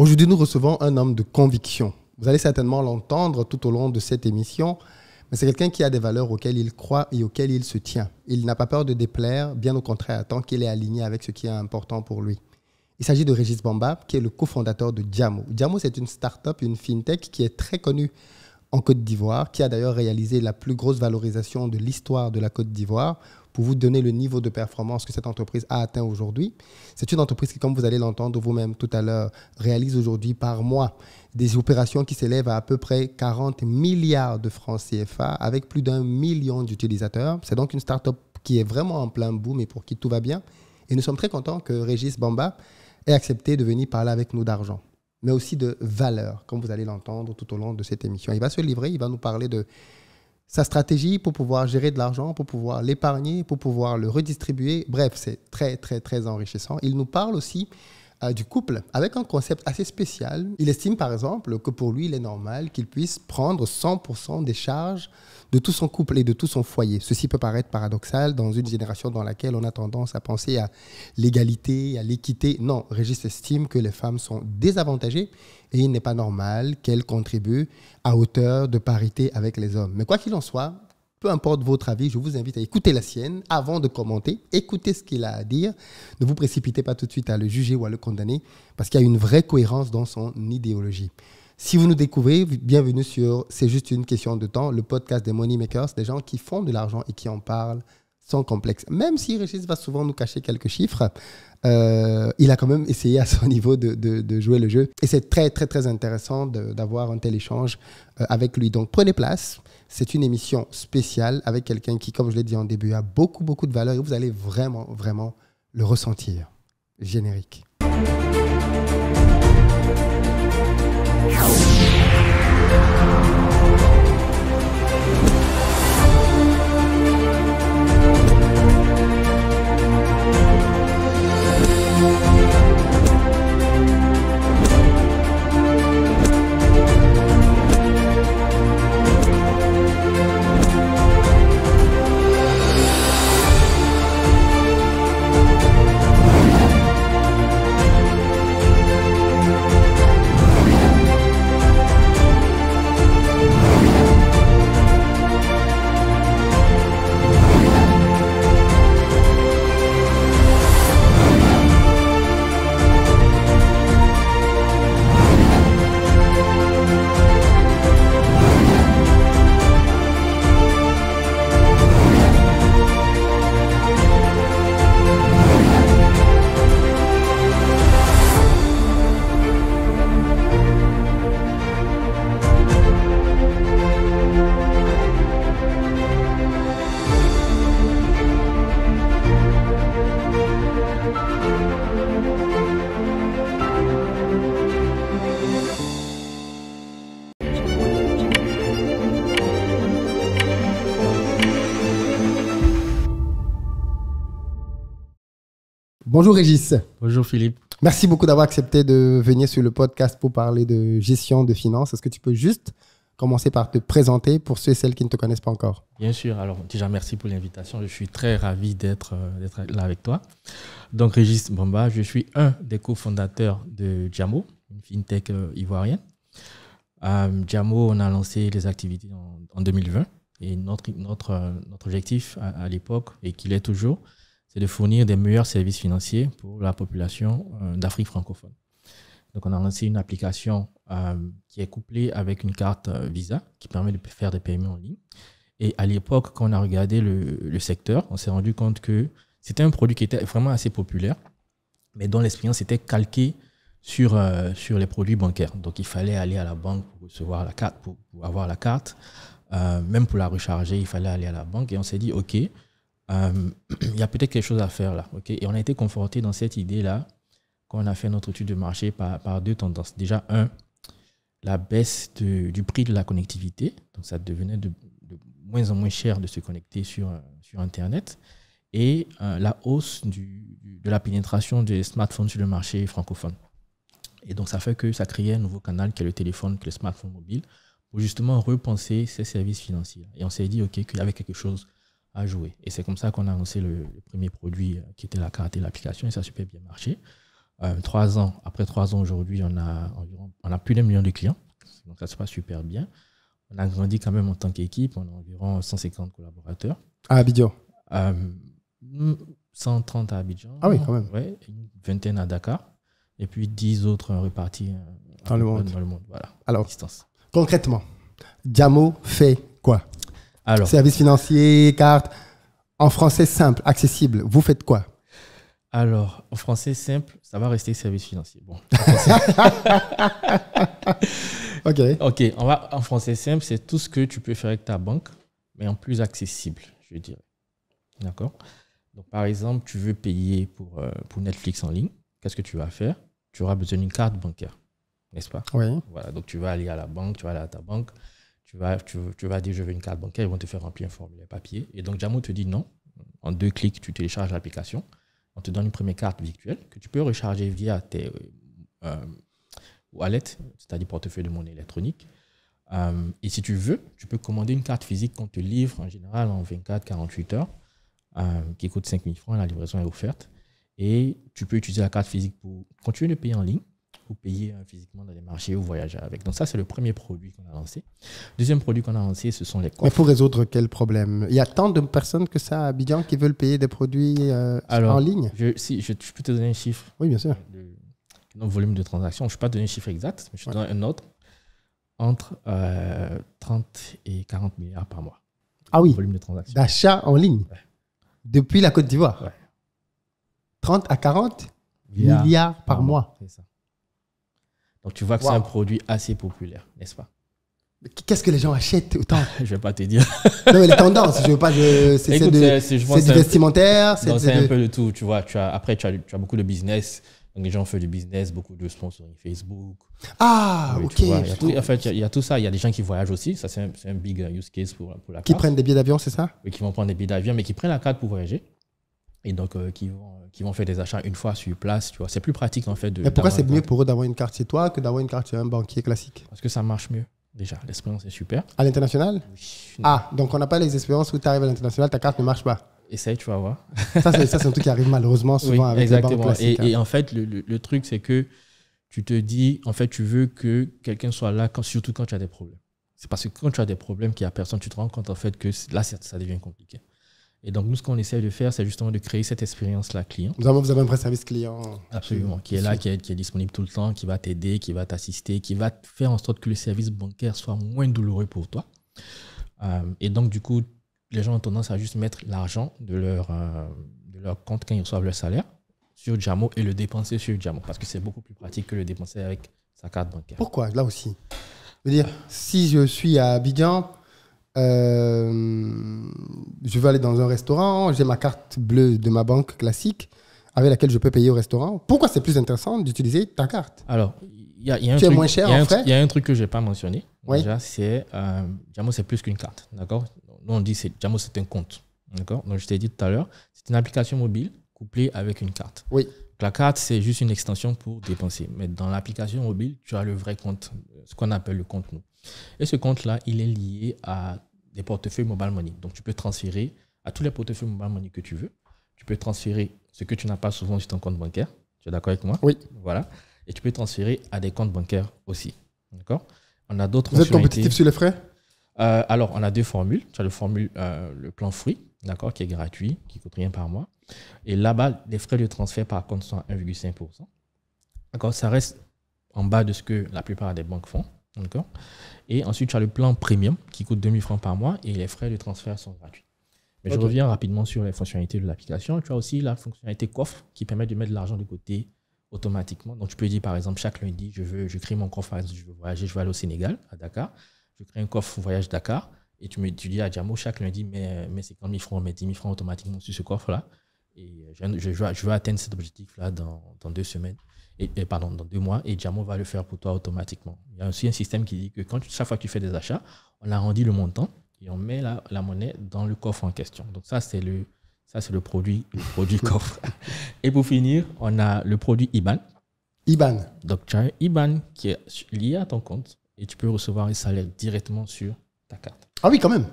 Aujourd'hui, nous recevons un homme de conviction. Vous allez certainement l'entendre tout au long de cette émission, mais c'est quelqu'un qui a des valeurs auxquelles il croit et auxquelles il se tient. Il n'a pas peur de déplaire, bien au contraire, tant qu'il est aligné avec ce qui est important pour lui. Il s'agit de Régis Bamba, qui est le cofondateur de Diamo. Diamo, c'est une start-up, une fintech qui est très connue en Côte d'Ivoire, qui a d'ailleurs réalisé la plus grosse valorisation de l'histoire de la Côte d'Ivoire. Pour vous donner le niveau de performance que cette entreprise a atteint aujourd'hui, c'est une entreprise qui, comme vous allez l'entendre vous-même tout à l'heure, réalise aujourd'hui par mois des opérations qui s'élèvent à à peu près 40 milliards de francs CFA avec plus d'un million d'utilisateurs. C'est donc une start-up qui est vraiment en plein boom et pour qui tout va bien. Et nous sommes très contents que Régis Bamba ait accepté de venir parler avec nous d'argent mais aussi de valeur, comme vous allez l'entendre tout au long de cette émission. Il va se livrer, il va nous parler de sa stratégie pour pouvoir gérer de l'argent, pour pouvoir l'épargner, pour pouvoir le redistribuer. Bref, c'est très, très, très enrichissant. Il nous parle aussi euh, du couple avec un concept assez spécial. Il estime, par exemple, que pour lui, il est normal qu'il puisse prendre 100% des charges de tout son couple et de tout son foyer. Ceci peut paraître paradoxal dans une génération dans laquelle on a tendance à penser à l'égalité, à l'équité. Non, Régis estime que les femmes sont désavantagées et il n'est pas normal qu'elles contribuent à hauteur de parité avec les hommes. Mais quoi qu'il en soit, peu importe votre avis, je vous invite à écouter la sienne avant de commenter. Écoutez ce qu'il a à dire. Ne vous précipitez pas tout de suite à le juger ou à le condamner parce qu'il y a une vraie cohérence dans son idéologie. Si vous nous découvrez, bienvenue sur C'est juste une question de temps, le podcast des money makers, des gens qui font de l'argent et qui en parlent sans complexe. Même si Régis va souvent nous cacher quelques chiffres, euh, il a quand même essayé à son niveau de, jouer le jeu. Et c'est très, très, très intéressant d'avoir un tel échange euh, avec lui. Donc prenez place. C'est une émission spéciale avec quelqu'un qui, comme je l'ai dit en début, a beaucoup, beaucoup de valeur et vous allez vraiment, vraiment le ressentir. Générique. Help! Bonjour Régis. Bonjour Philippe. Merci beaucoup d'avoir accepté de venir sur le podcast pour parler de gestion de finances. Est-ce que tu peux juste commencer par te présenter pour ceux et celles qui ne te connaissent pas encore Bien sûr. Alors déjà, merci pour l'invitation. Je suis très ravi d'être euh, là avec toi. Donc Régis Bamba, je suis un des cofondateurs de Jamo, une fintech euh, ivoirienne. Jamo, euh, on a lancé les activités en, 2020 et notre, notre, notre objectif à l'époque, et qu'il est toujours, de fournir des meilleurs services financiers pour la population euh, d'Afrique francophone. Donc, on a lancé une application euh, qui est couplée avec une carte euh, Visa qui permet de faire des paiements en ligne. Et à l'époque, quand on a regardé le, secteur, on s'est rendu compte que c'était un produit qui était vraiment assez populaire, mais dont l'expérience était calquée sur, sur les produits bancaires. Donc, il fallait aller à la banque pour recevoir la carte, pour, avoir la carte. même pour la recharger, il fallait aller à la banque. Et on s'est dit, OK, euh, il y a peut-être quelque chose à faire là. ok. et on a été conforté dans cette idée-là quand on a fait notre étude de marché par, deux tendances. Déjà, un, la baisse du prix de la connectivité. Donc, ça devenait de, moins en moins cher de se connecter sur, euh, sur Internet. Et euh, la hausse de la pénétration des smartphones sur le marché francophone. Et donc, ça fait que ça créait un nouveau canal qui est le téléphone, qui est le smartphone mobile, pour justement repenser ces services financiers. Et on s'est dit, OK, qu'il y avait quelque chose à jouer. Et c'est comme ça qu'on a lancé le, premier produit euh, qui était la carte et l'application et ça a super bien marché. Euh, trois ans, après trois ans aujourd'hui, on a environ, on a plus d'un million de clients. Donc ça se passe super bien. On a grandi quand même en tant qu'équipe. On a environ 150 collaborateurs. À Abidjan 130 euh, à Abidjan. Ah oui, quand même. une vingtaine à Dakar. Et puis 10 autres répartis dans, le monde. Voilà, Alors, concrètement, Diamo fait quoi alors. Services financiers, cartes. En français simple, accessible, vous faites quoi alors, en français simple, ça va rester service financier. Bon. ok. Ok. On va, en français simple, c'est tout ce que tu peux faire avec ta banque, mais en plus accessible, je dirais. D'accord. Donc, par exemple, tu veux payer pour, euh, pour Netflix en ligne. Qu'est-ce que tu vas faire Tu auras besoin d'une carte bancaire, n'est-ce pas Oui. Voilà. Donc, tu vas aller à la banque, tu vas aller à ta banque tu vas, dire je veux une carte bancaire, ils vont te faire remplir un formulaire papier. Et donc Jamo te dit non. En deux clics, tu télécharges l'application. On te donne une première carte virtuelle que tu peux recharger via tes euh, euh, wallets, c'est-à-dire portefeuille de monnaie électronique. Euh, et si tu veux, tu peux commander une carte physique qu'on te livre en général en 24-48 heures, qui coûte 5000 francs, la livraison est offerte. Et tu peux utiliser la carte physique pour continuer de payer en ligne, vous payez hein, physiquement dans les marchés ou voyager avec. Donc ça, c'est le premier produit qu'on a lancé. Deuxième produit qu'on a lancé, ce sont les coffres. Mais pour résoudre quel problème Il y a tant de personnes que ça à Abidjan qui veulent payer des produits euh, en ligne je, si, je, peux te donner un chiffre. Oui, bien sûr. Le, volume de transactions, je ne peux pas donner un chiffre exact, mais je te donne un autre. Entre 30 euh, et 40 milliards par mois. Ah oui. Volume D'achat en ligne. Depuis la Côte d'Ivoire. 30 à 40 milliards, par, mois. Ça. Donc tu vois que c'est un produit assez populaire, n'est-ce pas Qu'est-ce que les gens achètent autant Je vais pas te dire. non, mais les tendances, je veux pas. C'est du vestimentaire. C'est un peu de tout, tu vois. Tu as, après, tu as, tu as beaucoup de business. Donc les gens font du business, beaucoup de sponsoring Facebook. Ah, ok. en fait, il y, a tout ça. Il y a des gens qui voyagent aussi. Ça, c'est un, un, big use case pour, pour la carte. Qui prennent des billets d'avion, c'est ça Oui, qui vont prendre des billets d'avion, mais qui prennent la carte pour voyager et donc euh, qui, vont, euh, qui vont faire des achats une fois sur place, tu vois. C'est plus pratique en fait. De, Mais pourquoi c'est mieux pour eux d'avoir une carte chez toi que d'avoir une carte chez un banquier classique Parce que ça marche mieux. Déjà, l'expérience est super. À l'international Ah, donc on n'a pas les expériences où tu arrives à l'international, ta carte ne marche pas. Essaye, tu vas voir. ça, c'est un truc qui arrive malheureusement souvent avec les banques classiques. Et, hein. en fait, le, truc, c'est que tu te dis, en fait, tu veux que quelqu'un soit là, quand, surtout quand tu as des problèmes. C'est parce que quand tu as des problèmes qu'il n'y a personne, tu te rends compte en fait que là, ça devient compliqué. Et donc, nous, ce qu'on essaie de faire, c'est justement de créer cette expérience-là client. Vous avez, vous avez un vrai service client. Absolument, qui est là, qui est, disponible tout le temps, qui va t'aider, qui va t'assister, qui va faire en sorte que le service bancaire soit moins douloureux pour toi. Euh, et donc, du coup, les gens ont tendance à juste mettre l'argent de, leur euh, de leur compte quand ils reçoivent leur salaire sur Jamo et le dépenser sur Jamo, parce que c'est beaucoup plus pratique que le dépenser avec sa carte bancaire. Pourquoi, là aussi je veux dire, si je suis à Abidjan, euh, je veux aller dans un restaurant, j'ai ma carte bleue de ma banque classique avec laquelle je peux payer au restaurant. Pourquoi c'est plus intéressant d'utiliser ta carte Alors, il y a un Il y a un truc que je n'ai pas mentionné. Déjà, c'est euh, Jamo, c'est plus qu'une carte. D'accord Nous, on dit que Jamo, c'est un compte. D'accord Donc, je t'ai dit tout à l'heure, c'est une application mobile couplée avec une carte. Oui. la carte, c'est juste une extension pour dépenser. Mais dans l'application mobile, tu as le vrai compte, ce qu'on appelle le compte Et ce compte-là, il est lié à des portefeuilles mobile money. Donc, tu peux transférer à tous les portefeuilles mobile money que tu veux. Tu peux transférer ce que tu n'as pas souvent sur ton compte bancaire. Tu es d'accord avec moi Oui. Voilà. Et tu peux transférer à des comptes bancaires aussi. D'accord On a d'autres. Vous êtes sur les frais euh, Alors, on a deux formules. Tu as le, formule, euh, le plan fruit, d'accord, qui est gratuit, qui coûte rien par mois. Et là-bas, les frais de transfert par compte sont 1,5%. D'accord Ça reste en bas de ce que la plupart des banques font. D'accord et ensuite, tu as le plan premium qui coûte 2000 francs par mois et les frais de transfert sont gratuits. Mais je reviens rapidement sur les fonctionnalités de l'application. Tu as aussi la fonctionnalité coffre qui permet de mettre de l'argent de côté automatiquement. Donc, tu peux dire, par exemple, chaque lundi, je, veux, je crée mon coffre, je veux voyager, je vais aller au Sénégal, à Dakar. Je crée un coffre voyage Dakar et tu me dis à Diamo, chaque lundi, mets, mets 50 000 francs, mets 10 000 francs automatiquement sur ce coffre-là. Et je, veux atteindre cet objectif-là dans, deux semaines et, pardon, dans deux mois, et Jamo va le faire pour toi automatiquement. Il y a aussi un système qui dit que quand chaque fois que tu fais des achats, on arrondit le montant et on met la, monnaie dans le coffre en question. Donc ça, c'est le, ça, c'est le produit, le produit coffre. et pour finir, on a le produit IBAN. IBAN. Donc tu as IBAN qui est lié à ton compte et tu peux recevoir un salaire directement sur ta carte. Ah oui, quand même.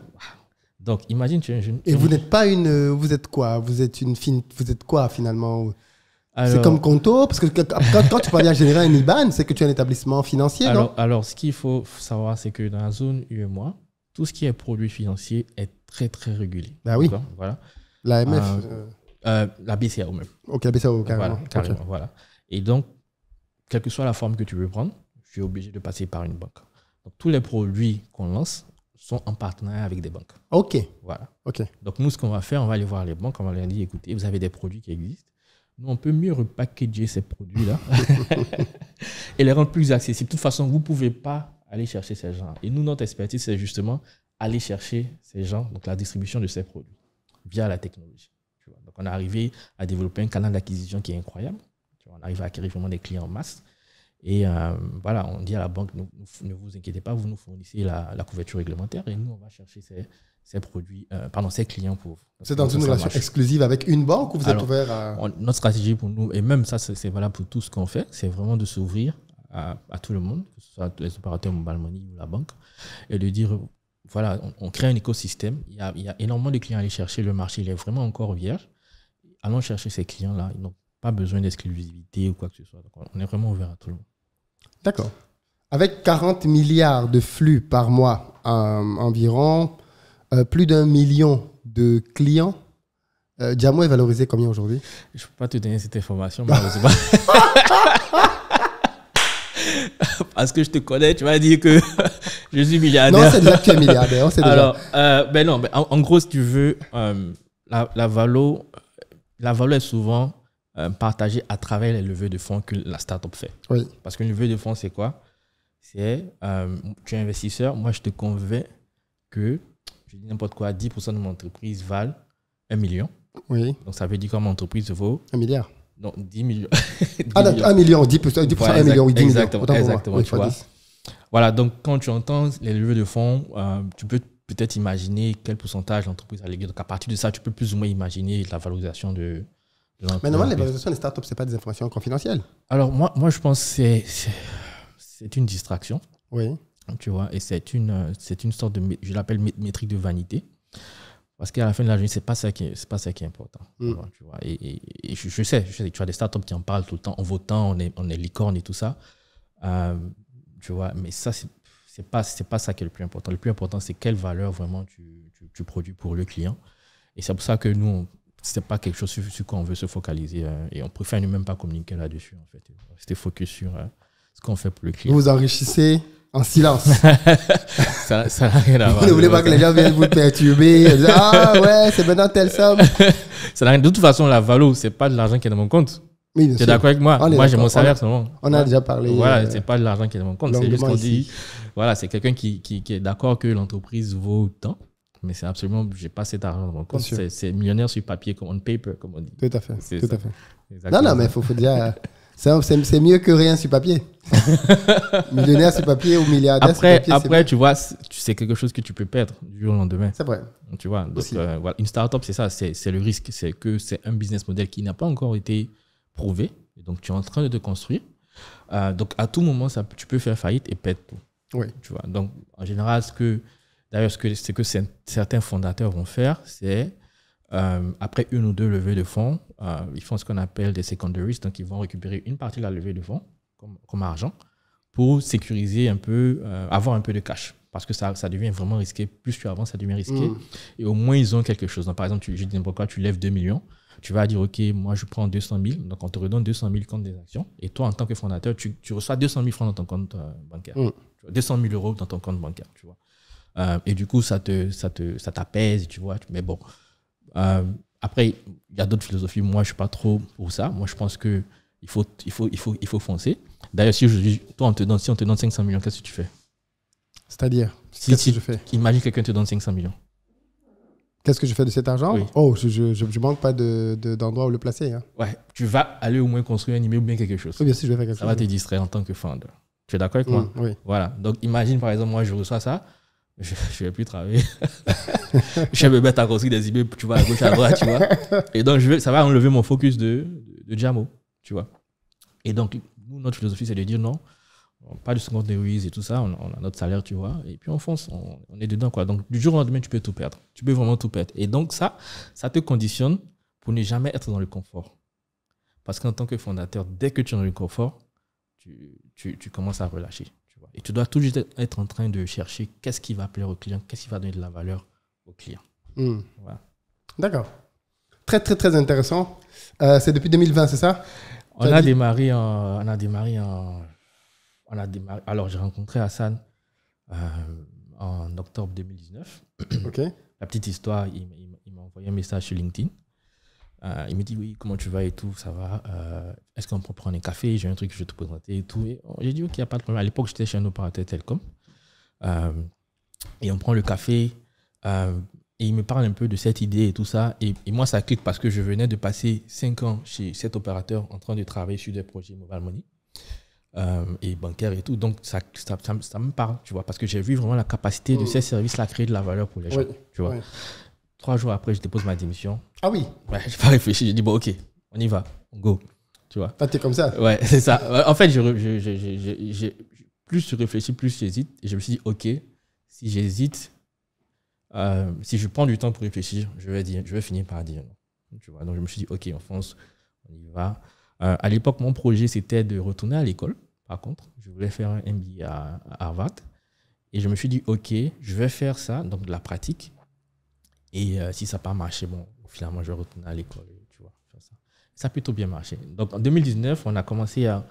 Donc imagine tu es un jeune. Et vous n'êtes pas une, euh, vous êtes quoi Vous êtes une fine, vous êtes quoi finalement c'est comme Conto, parce que quand, tu parles venir générer un IBAN, c'est que tu es un établissement financier, alors, non Alors, ce qu'il faut savoir, c'est que dans la zone UMOA, tout ce qui est produit financier est très, très régulé. Bah oui. Voilà. La euh, euh. Euh, BCAO même. Ok, la BCAO, carrément. Voilà, carrément, voilà. Et donc, quelle que soit la forme que tu veux prendre, je suis obligé de passer par une banque. Donc, tous les produits qu'on lance sont en partenariat avec des banques. Ok. Voilà. Ok. Donc, nous, ce qu'on va faire, on va aller voir les banques, on va leur dire, écoutez, vous avez des produits qui existent nous, on peut mieux repackager ces produits-là et les rendre plus accessibles. De toute façon, vous ne pouvez pas aller chercher ces gens. Et nous, notre expertise, c'est justement aller chercher ces gens, donc la distribution de ces produits via la technologie. Donc, on est arrivé à développer un canal d'acquisition qui est incroyable. Tu on arrive à acquérir vraiment des clients en masse. Et euh, voilà, on dit à la banque, ne vous inquiétez pas, vous nous fournissez la, la couverture réglementaire et nous, on va chercher ces, ces produits, euh, pardon, ses clients pauvres. C'est dans une relation exclusive avec une banque ou vous êtes ouvert à... notre stratégie pour nous, et même ça, c'est valable pour tout ce qu'on fait, c'est vraiment de s'ouvrir à, tout le monde, que ce soit les opérateurs mobile money ou la banque, et de dire, voilà, on, crée un écosystème, il y, a, il y, a, énormément de clients à aller chercher, le marché, il est vraiment encore vierge. Allons chercher ces clients-là, ils n'ont pas besoin d'exclusivité ou quoi que ce soit. on est vraiment ouvert à tout le monde. D'accord. Avec 40 milliards de flux par mois environ, euh, plus d'un million de clients. Euh, est valorisé combien aujourd'hui Je ne peux pas te donner cette information, malheureusement. Parce que je te connais, tu vas dire que je suis milliardaire. Non, c'est déjà que tu es milliardaire. Alors, euh, ben non, ben, en, gros, si tu veux, euh, la, valeur valo, la est souvent partagée à travers les levées de fonds que la startup fait. Oui. Parce qu'une levée de fonds, c'est quoi C'est tu es investisseur, moi je te convainc que n'importe quoi, 10% de mon entreprise valent 1 million. Oui. Donc ça veut dire que mon entreprise vaut 1 milliard. Non, 10 millions. ah, 1 million, 10%, 10% 1 million, 10 exactement, millions. Exactement, Voilà, donc quand tu entends les levées de fonds, euh, tu peux peut-être imaginer quel pourcentage l'entreprise a légué. Donc à partir de ça, tu peux plus ou moins imaginer la valorisation de, l'entreprise. Mais normalement, les valorisations des startups, ce n'est pas des informations confidentielles. Alors moi, moi je pense que c'est une distraction. Oui. Tu vois, et c'est une, euh, c'est une sorte de, je l'appelle métrique de vanité. Parce qu'à la fin de la journée, ce n'est pas, ça qui est, pas ça qui est important. Tu mm. vois, et, je, sais, je, sais, tu as des startups qui en parlent tout le temps, en votant, on est, on est licorne et tout ça. Euh, tu vois, mais ça, ce n'est pas, pas ça qui est le plus important. Le plus important, c'est quelle valeur vraiment tu, tu, produis pour le client. Et c'est pour ça que nous, ce n'est pas quelque chose sur, quoi on veut se focaliser. Euh, et on préfère ne même pas communiquer là-dessus, en fait. C'était focus sur ce qu'on fait pour le client. Vous enrichissez en silence. ça, n'a rien à voir. Vous ne voulez pas que les gens viennent vous perturber. ah ouais, c'est maintenant telle somme. ça rien. De toute façon, la valo, c'est pas de l'argent qui est dans mon compte. tu es d'accord avec moi Moi, j'ai mon salaire seulement. On a déjà parlé. Voilà, euh, c'est pas de l'argent qui est dans mon compte. C'est juste qu'on dit, voilà, c'est quelqu'un qui, est d'accord que l'entreprise vaut tant, mais c'est absolument, j'ai pas cet argent dans mon compte. C'est millionnaire sur papier, comme on paper, comme on dit. Tout à fait. Tout à fait. Non, non, mais il faut, faut, dire, C'est mieux que rien sur papier. Millionnaire sur papier ou milliardaire après, sur papier. Après, tu vois, tu sais quelque chose que tu peux perdre du jour au lendemain. C'est vrai. Tu vois, donc, euh, voilà, une startup, c'est ça, c'est le risque. C'est que c'est un business model qui n'a pas encore été prouvé. Et donc, tu es en train de te construire. Euh, donc, à tout moment, ça, tu peux faire faillite et perdre tout. Oui. Tu vois, donc, en général, ce que, d'ailleurs, ce que, ce que certains fondateurs vont faire, c'est euh, après une ou deux levées de fonds, euh, ils font ce qu'on appelle des secondaries, donc ils vont récupérer une partie de la levée de fonds comme, argent pour sécuriser un peu, euh, avoir un peu de cash. Parce que ça, devient vraiment risqué. Plus tu avances, ça devient risqué. Mm. Et au moins, ils ont quelque chose. Donc, par exemple, tu, je dis pourquoi tu lèves 2 millions. Tu vas dire, OK, moi, je prends 200 000. Donc, on te redonne 200 000 comptes des actions. Et toi, en tant que fondateur, tu, reçois 200 000 francs dans ton compte bancaire. 200 mm. 000 euros dans ton compte bancaire, tu vois. et du coup, ça te, ça te, ça t'apaise, tu vois. Mais bon, euh, après, il y a d'autres philosophies. Moi, je ne suis pas trop pour ça. Moi, je pense qu'il faut, il faut, il faut, il faut foncer. D'ailleurs, si, je, toi, on te donne, si on te donne 500 millions, qu'est-ce que tu fais C'est-à-dire si, Qu'est-ce que je fais Imagine quelqu'un te donne 500 millions. Qu'est-ce que je fais de cet argent Oh, je ne je, je, manque pas d'endroit de, d'endroit où le placer. Hein. Ouais, tu vas aller au moins construire un immeuble ou bien quelque chose. bien sûr, je vais faire quelque ça chose. Ça va te distraire en tant que founder. Tu es d'accord avec moi mmh, Oui. Voilà. Donc, imagine par exemple, moi, je reçois ça je, ne vais plus travailler. je vais me mettre à construire des immeubles, tu vois, à gauche, à droite, tu vois. Et donc, je ça va enlever mon focus de, de, Jamo, tu vois. Et donc, notre philosophie, c'est de dire non, pas de seconde et tout ça, on, a notre salaire, tu vois, et puis on fonce, on, est dedans, quoi. Donc, du jour au lendemain, tu peux tout perdre. Tu peux vraiment tout perdre. Et donc, ça, ça te conditionne pour ne jamais être dans le confort. Parce qu'en tant que fondateur, dès que tu es dans le confort, tu, tu, tu commences à relâcher. Et tu dois toujours être en train de chercher qu'est-ce qui va plaire au client, qu'est-ce qui va donner de la valeur au client. Hmm. D'accord. Très, très, très intéressant. Euh, c'est depuis 2020, c'est ça on a, démarré en, on a démarré On a démarré Alors, j'ai rencontré Hassan euh, en octobre 2019. La petite histoire, il m'a envoyé un message sur LinkedIn. Euh, il me dit, oui, comment tu vas et tout, ça va. Euh, est-ce qu'on peut prendre un café J'ai un truc que je vais te présenter et tout. Et j'ai dit, ok, il a pas de problème. À l'époque, j'étais chez un opérateur Telcom. Euh, et on prend le café. et il me parle un peu de cette idée et tout ça. Et, moi, ça clique parce que je venais de passer 5 ans chez cet opérateur en train de travailler sur des projets mobile money. et bancaire et tout. Donc, ça, me parle, tu vois, parce que j'ai vu vraiment la capacité de mm. ces services-là à créer de la valeur pour les gens, tu vois. Trois jours après, je dépose ma démission. Ah oui Ouais, j'ai pas réfléchi. J'ai dit, bon, ok, on y va, on go. Tu vois tu t'es comme ça Ouais, c'est ça. En fait, j'ai plus je réfléchis, plus j'hésite. Et je me suis dit, ok, si j'hésite, euh, si je prends du temps pour réfléchir, je vais, dire, je vais finir par dire non. Tu vois Donc, je me suis dit, ok, on fonce, on y va. Euh, à l'époque, mon projet, c'était de retourner à l'école. Par contre, je voulais faire un MBA à Harvard. Et je me suis dit, OK, je vais faire ça, donc de la pratique. Et euh, si ça n'a pas marché, bon, finalement, je vais retourner à l'école. Tu vois, ça. ça a plutôt bien marché. Donc, en 2019, on a commencé à.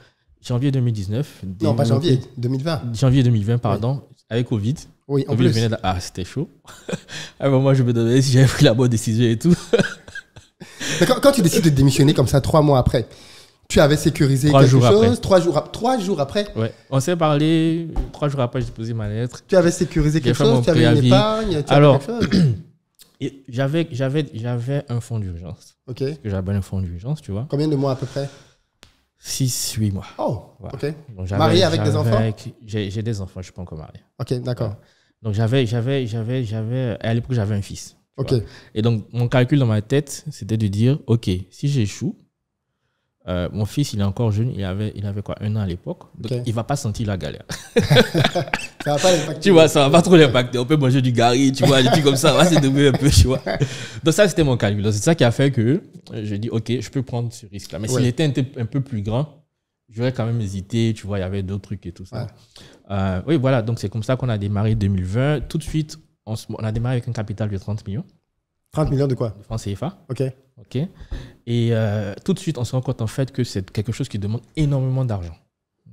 Janvier 2019. Non, pas janvier, 2020. Janvier 2020, pardon, avec Covid. Oui, en plus. Ah, c'était chaud. moi, je me demandais si j'avais pris la bonne décision et tout. quand, tu décides de démissionner comme ça, trois mois après, tu avais sécurisé quelque chose. Trois, jours, trois jours après Ouais. On s'est parlé, trois jours après, j'ai posé ma lettre. Tu avais sécurisé quelque chose, tu avais une épargne, tu Alors, avais quelque chose J'avais, j'avais, j'avais un fonds d'urgence. Ok. que j'avais un fonds d'urgence, tu vois. Combien de mois à peu près 6, 8 mois. Oh, ok. marié avec des enfants j'ai, des enfants, je ne suis pas encore marié. Ok, d'accord. Donc j'avais, j'avais, j'avais, j'avais, à l'époque j'avais un fils. Ok. Et donc mon calcul dans ma tête, c'était de dire, ok, si j'échoue, euh, mon fils, il est encore jeune, il avait, il avait quoi, un an à l'époque. Donc, il ne va pas sentir la galère. ça va pas l'impacter. Tu vois, ça ne va pas trop l'impacter. On peut manger du gari, tu vois, des trucs comme ça, c'est devenu un peu, tu vois. Donc, ça, c'était mon calcul. C'est ça qui a fait que euh, je dis, OK, je peux prendre ce risque-là. Mais s'il était un, peu plus grand, j'aurais quand même hésité, tu vois, il y avait d'autres trucs et tout ça. Euh, oui, voilà, donc c'est comme ça qu'on a démarré 2020. Tout de suite, on a démarré avec un capital de 30 millions. 30 millions de quoi De francs CFA. OK. OK. Et euh, tout de suite, on se rend compte en fait que c'est quelque chose qui demande énormément d'argent.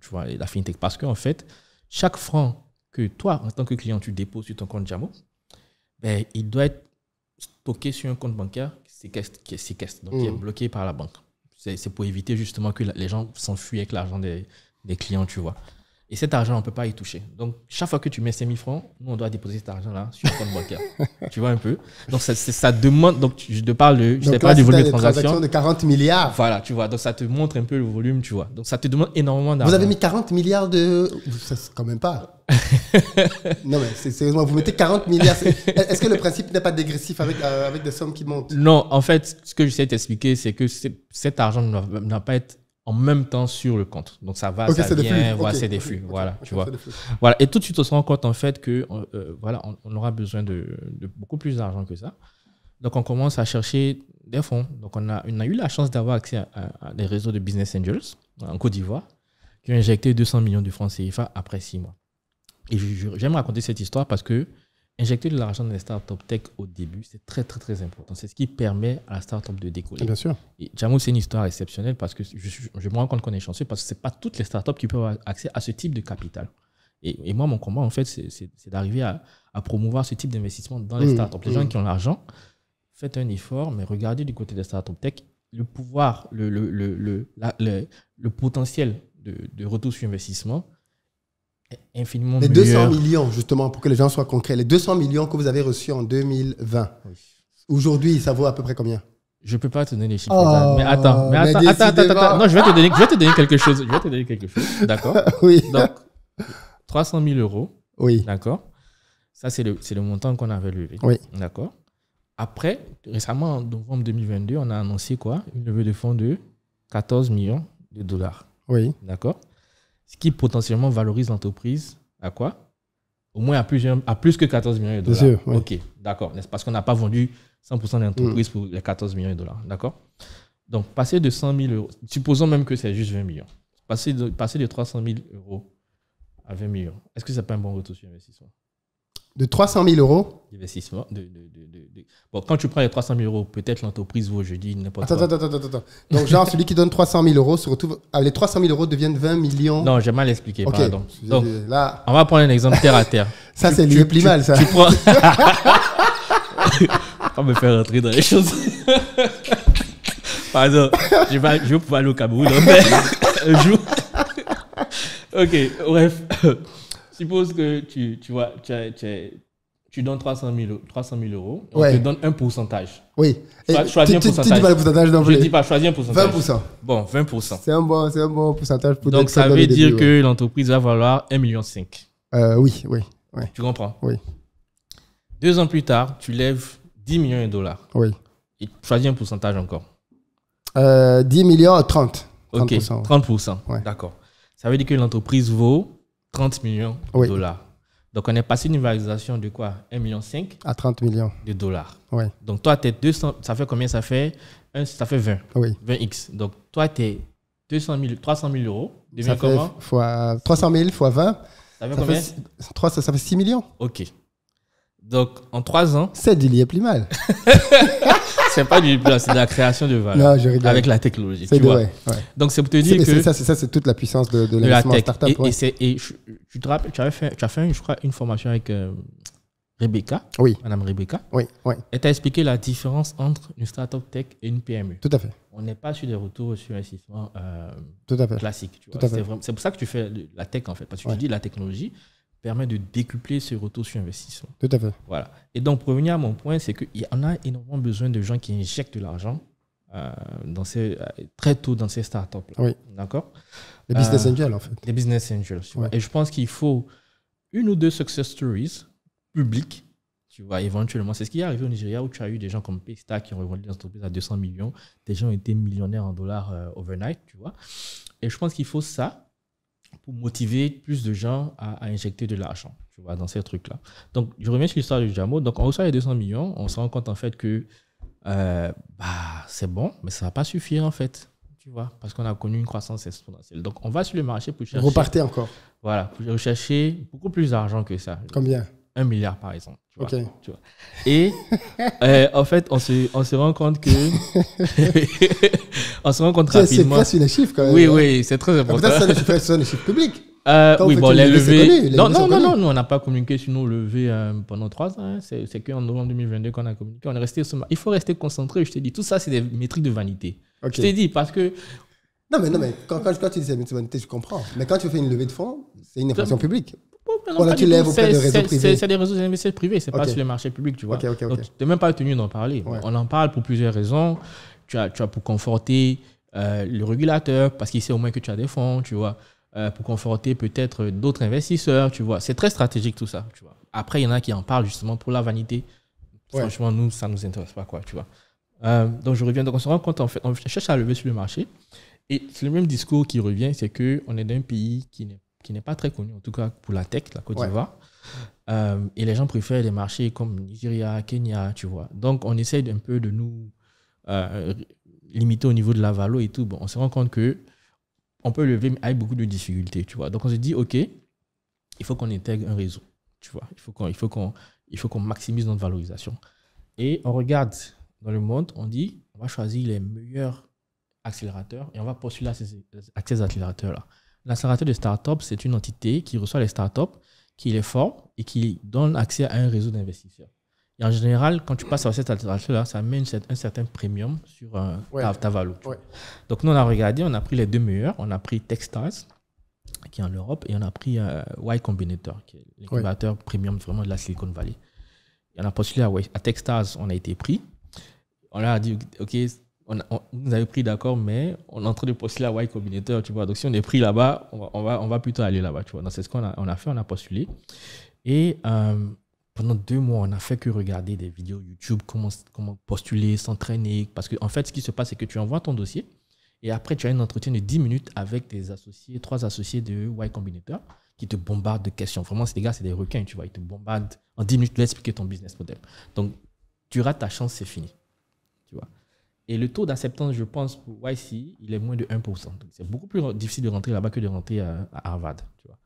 Tu vois, la fintech. Parce qu'en fait, chaque franc que toi, en tant que client, tu déposes sur ton compte Jamo, ben, il doit être stocké sur un compte bancaire qui est séquestre, donc qui est hmm. bloqué par la banque. C'est pour éviter justement que les gens s'enfuient avec l'argent des clients, tu vois. Et cet argent, on ne peut pas y toucher. Donc, chaque fois que tu mets 000 francs, nous, on doit déposer cet argent-là sur le compte bancaire. tu vois un peu Donc, ça, demande. Donc, je te parle, je pas du volume de transaction de 40 milliards. Voilà, tu vois. Donc, ça te montre un peu le volume, tu vois. Donc, ça te demande énormément d'argent. Vous avez mis 40 milliards de. C'est quand même pas. non, mais sérieusement, vous mettez 40 milliards. Est-ce que le principe n'est pas dégressif avec, euh, avec des sommes qui montent Non, en fait, ce que je sais t'expliquer, c'est que cet argent ne va pas être en même temps sur le compte. Donc ça va, ça vient, voilà, c'est des flux, voilà, tu vois. Voilà, et tout de suite on se rend compte en fait que euh, euh, voilà, on, aura besoin de, beaucoup plus d'argent que ça. Donc on commence à chercher des fonds. Donc on a, a eu la chance d'avoir accès à, des réseaux de business angels en Côte d'Ivoire qui ont injecté 200 millions de francs CFA après six mois. Et j'aime raconter cette histoire parce que Injecter de l'argent dans les startups tech au début, c'est très, très, très important. C'est ce qui permet à la startup de décoller. Bien sûr. Et Jamo, c'est une histoire exceptionnelle parce que je, je me rends compte qu'on est chanceux parce que ce n'est pas toutes les startups qui peuvent avoir accès à ce type de capital. Et, moi, mon combat, en fait, c'est d'arriver à, promouvoir ce type d'investissement dans les mmh. startups. Les gens mmh. qui ont l'argent, faites un effort, mais regardez du côté des startups tech le pouvoir, le, le, le, le, le potentiel de, de retour sur investissement les 200 millions, justement, pour que les gens soient concrets, les 200 millions que vous avez reçus en 2020, aujourd'hui, ça vaut à peu près combien je peux pas te donner les chiffres. Oh. mais attends, mais, attends, attends, attends, Non, je vais te donner, quelque chose. Je vais te donner quelque chose. D'accord. oui. Donc, 300 000 euros. Oui. D'accord. Ça, c'est le, le, montant qu'on avait levé. Oui. D'accord. Après, récemment, en novembre 2022, on a annoncé quoi Une levée de fonds de 14 millions de dollars. Oui. D'accord ce qui potentiellement valorise l'entreprise à quoi Au moins à, plus que 14 millions de dollars. Sûr, Ok, d'accord. Parce qu'on n'a pas vendu 100% de l'entreprise mm. pour les 14 millions de dollars. D'accord Donc, passer de 100 000 euros, supposons même que c'est juste 20 millions, passer de, 300 000 euros à 20 millions, est-ce que ce n'est pas un bon retour sur investissement de 300 000 euros D'investissement. bon, quand tu prends les 300 000 euros, peut-être l'entreprise vaut, je dis n'importe quoi. Attends, attends, attends. attends. Donc, genre, celui qui donne 300 000 euros se retrouve. Ah, les 300 000 euros deviennent 20 millions. Non, j'ai mal expliqué, pardon. Donc, là... on va prendre un exemple terre à terre. ça, c'est le plus mal, ça. Tu prends. on me faire rentrer dans les choses. Pardon, je vais, je vais pouvoir aller au Cameroun, hein, mais un jour. ok, bref suppose que tu, vois, tu, donnes 300 000, 300 euros, et te donne un pourcentage. Oui. choisis Tu dis pas le pourcentage d'emblée. Je dis pas, choisis un pourcentage. 20%. Bon, 20%. C'est un, bon, un bon pourcentage pour Donc, ça veut dire que l'entreprise va valoir 1,5 million. Euh, oui, oui, oui. Tu comprends Oui. Deux ans plus tard, tu lèves 10 millions de dollars. Oui. Et choisis un pourcentage encore. 10 euh, millions, 30. 30%, ok, 30%. D'accord. Ça veut dire que l'entreprise vaut 30 millions de dollars. Donc, on est passé une valorisation de quoi 1,5 million à 30 millions de dollars. Donc, toi, tu 200, ça fait combien Ça fait, ça fait 20. Oui. 20x. Donc, toi, tu es 200 000, 300 000 euros. Ça fois 300 000 fois 20. Ça fait combien 3, ça, fait 6 millions. OK. Donc, en 3 ans. C'est du lié plus mal. c'est pas du blanc, c'est de la création de valeur. Avec la technologie. C'est vrai. Donc, c'est pour te dire que. Ça, c'est toute la puissance de, de, la tech. et, tu te rappelles, tu, fait, tu as fait, je crois, une formation avec euh, Rebecca. Oui. Madame Rebecca. Oui. oui. Et tu as expliqué la différence entre une startup tech et une PME. Tout à fait. On n'est pas sur des retours sur investissement euh, Tout à fait. classique. C'est pour ça que tu fais la tech, en fait. Parce que tu dis la technologie, permet de décupler ce retours sur investissement. Tout à fait. Voilà. Et donc, pour revenir à mon point, c'est qu'il y en a énormément besoin de gens qui injectent de l'argent euh, euh, très tôt dans ces startups. Oui. D'accord Les business euh, angels, en fait. Les business angels. Et je pense qu'il faut une ou deux success stories publiques. Tu vois, éventuellement, c'est ce qui est arrivé au Nigeria où tu as eu des gens comme Pesta qui ont revendu entreprises à 200 millions. Des gens ont été millionnaires en dollars overnight, tu vois. Et je pense qu'il faut ça pour motiver plus de gens à, injecter de l'argent, tu vois, dans ces trucs-là. Donc, je reviens sur l'histoire du Jamo. Donc, on reçoit les 200 millions, on se rend compte en fait que euh, bah, c'est bon, mais ça va pas suffire en fait, tu vois, parce qu'on a connu une croissance exponentielle. Donc, on va sur le marché pour chercher. Repartez encore. Voilà, pour rechercher beaucoup plus d'argent que ça. Combien un milliard, par exemple. Tu vois, Et euh, en fait, on se, on se rend compte que. on se rend compte rapidement. C'est presque une chiffre, quand même. Oui, oui, c'est très important. c'est une chiffre public Euh, oui, bon, les levées. Non, non, non, non, nous, on n'a pas communiqué sur nos levées euh, pendant trois ans. Hein. C'est qu'en novembre 2022 qu'on a communiqué. est resté Il faut rester concentré, je te dis. Tout ça, c'est des métriques de vanité. Je te dis, parce que. Non, mais, non, mais quand, quand, tu dis des métriques de vanité, je comprends. Mais quand tu fais une levée de fonds, c'est une information publique. C'est des réseaux d'investissement privés, c'est pas sur les marchés publics, tu vois. Donc, tu n'es même pas tenu d'en parler. On en parle pour plusieurs raisons. Tu as, tu as pour conforter euh, le régulateur, parce qu'il sait au moins que tu as des fonds, tu vois. Euh, pour conforter peut-être d'autres investisseurs, tu vois. C'est très stratégique tout ça, tu vois. Après, il y en a qui en parlent justement pour la vanité. Franchement, nous, ça ne nous intéresse pas, quoi, tu vois. Euh, donc, je reviens. Donc, on se rend compte, en fait, on cherche à lever sur le marché. Et c'est le même discours qui revient, c'est qu'on est, est d'un pays qui n'est qui n'est pas très connu, en tout cas pour la tech, la Côte d'Ivoire. Euh, et les gens préfèrent des marchés comme Nigeria, Kenya, tu vois. Donc, on essaie un peu de nous euh, limiter au niveau de la valo et tout. Bon, on se rend compte que on peut lever avec beaucoup de difficultés, tu vois. Donc, on se dit, OK, il faut qu'on intègre un réseau, tu vois. Il faut qu'on, il faut qu'on, il faut qu'on maximise notre valorisation. Et on regarde dans le monde, on dit, on va choisir les meilleurs accélérateurs et on va poursuivre ces, ces accélérateurs-là. L'accélérateur de start-up, c'est une entité qui reçoit les start-up, qui les forme et qui donne accès à un réseau d'investisseurs. Et en général, quand tu passes à cette accélérateur-là, ça met un certain premium sur euh, ta, valeur. Donc, nous, on a regardé, on a pris les deux meilleurs. On a pris Techstars, qui est en Europe, et on a pris euh, Y Combinator, qui est l'incubateur premium vraiment de la Silicon Valley. Et on a postulé à, à Techstars, on a été pris. On leur a dit, OK, on, nous avait pris d'accord, mais on est en train de postuler à Y Combinator, tu vois. Donc, si on est pris là-bas, on va, plutôt aller là-bas, tu vois. Donc, c'est ce qu'on a, on a fait, on a postulé. Et euh, pendant deux mois, on n'a fait que regarder des vidéos YouTube, comment, postuler, s'entraîner. Parce qu'en en fait, ce qui se passe, c'est que tu envoies ton dossier et après, tu as un entretien de 10 minutes avec tes associés, trois associés de Y Combinator qui te bombardent de questions. Vraiment, ces gars, c'est des requins, tu vois. Ils te bombardent en 10 minutes, tu dois expliquer ton business model. Donc, tu rates ta chance, c'est fini. Et le taux d'acceptance, je pense, pour YC, il est moins de 1%. C'est beaucoup plus difficile de rentrer là-bas que de rentrer à, Harvard. Tu vois.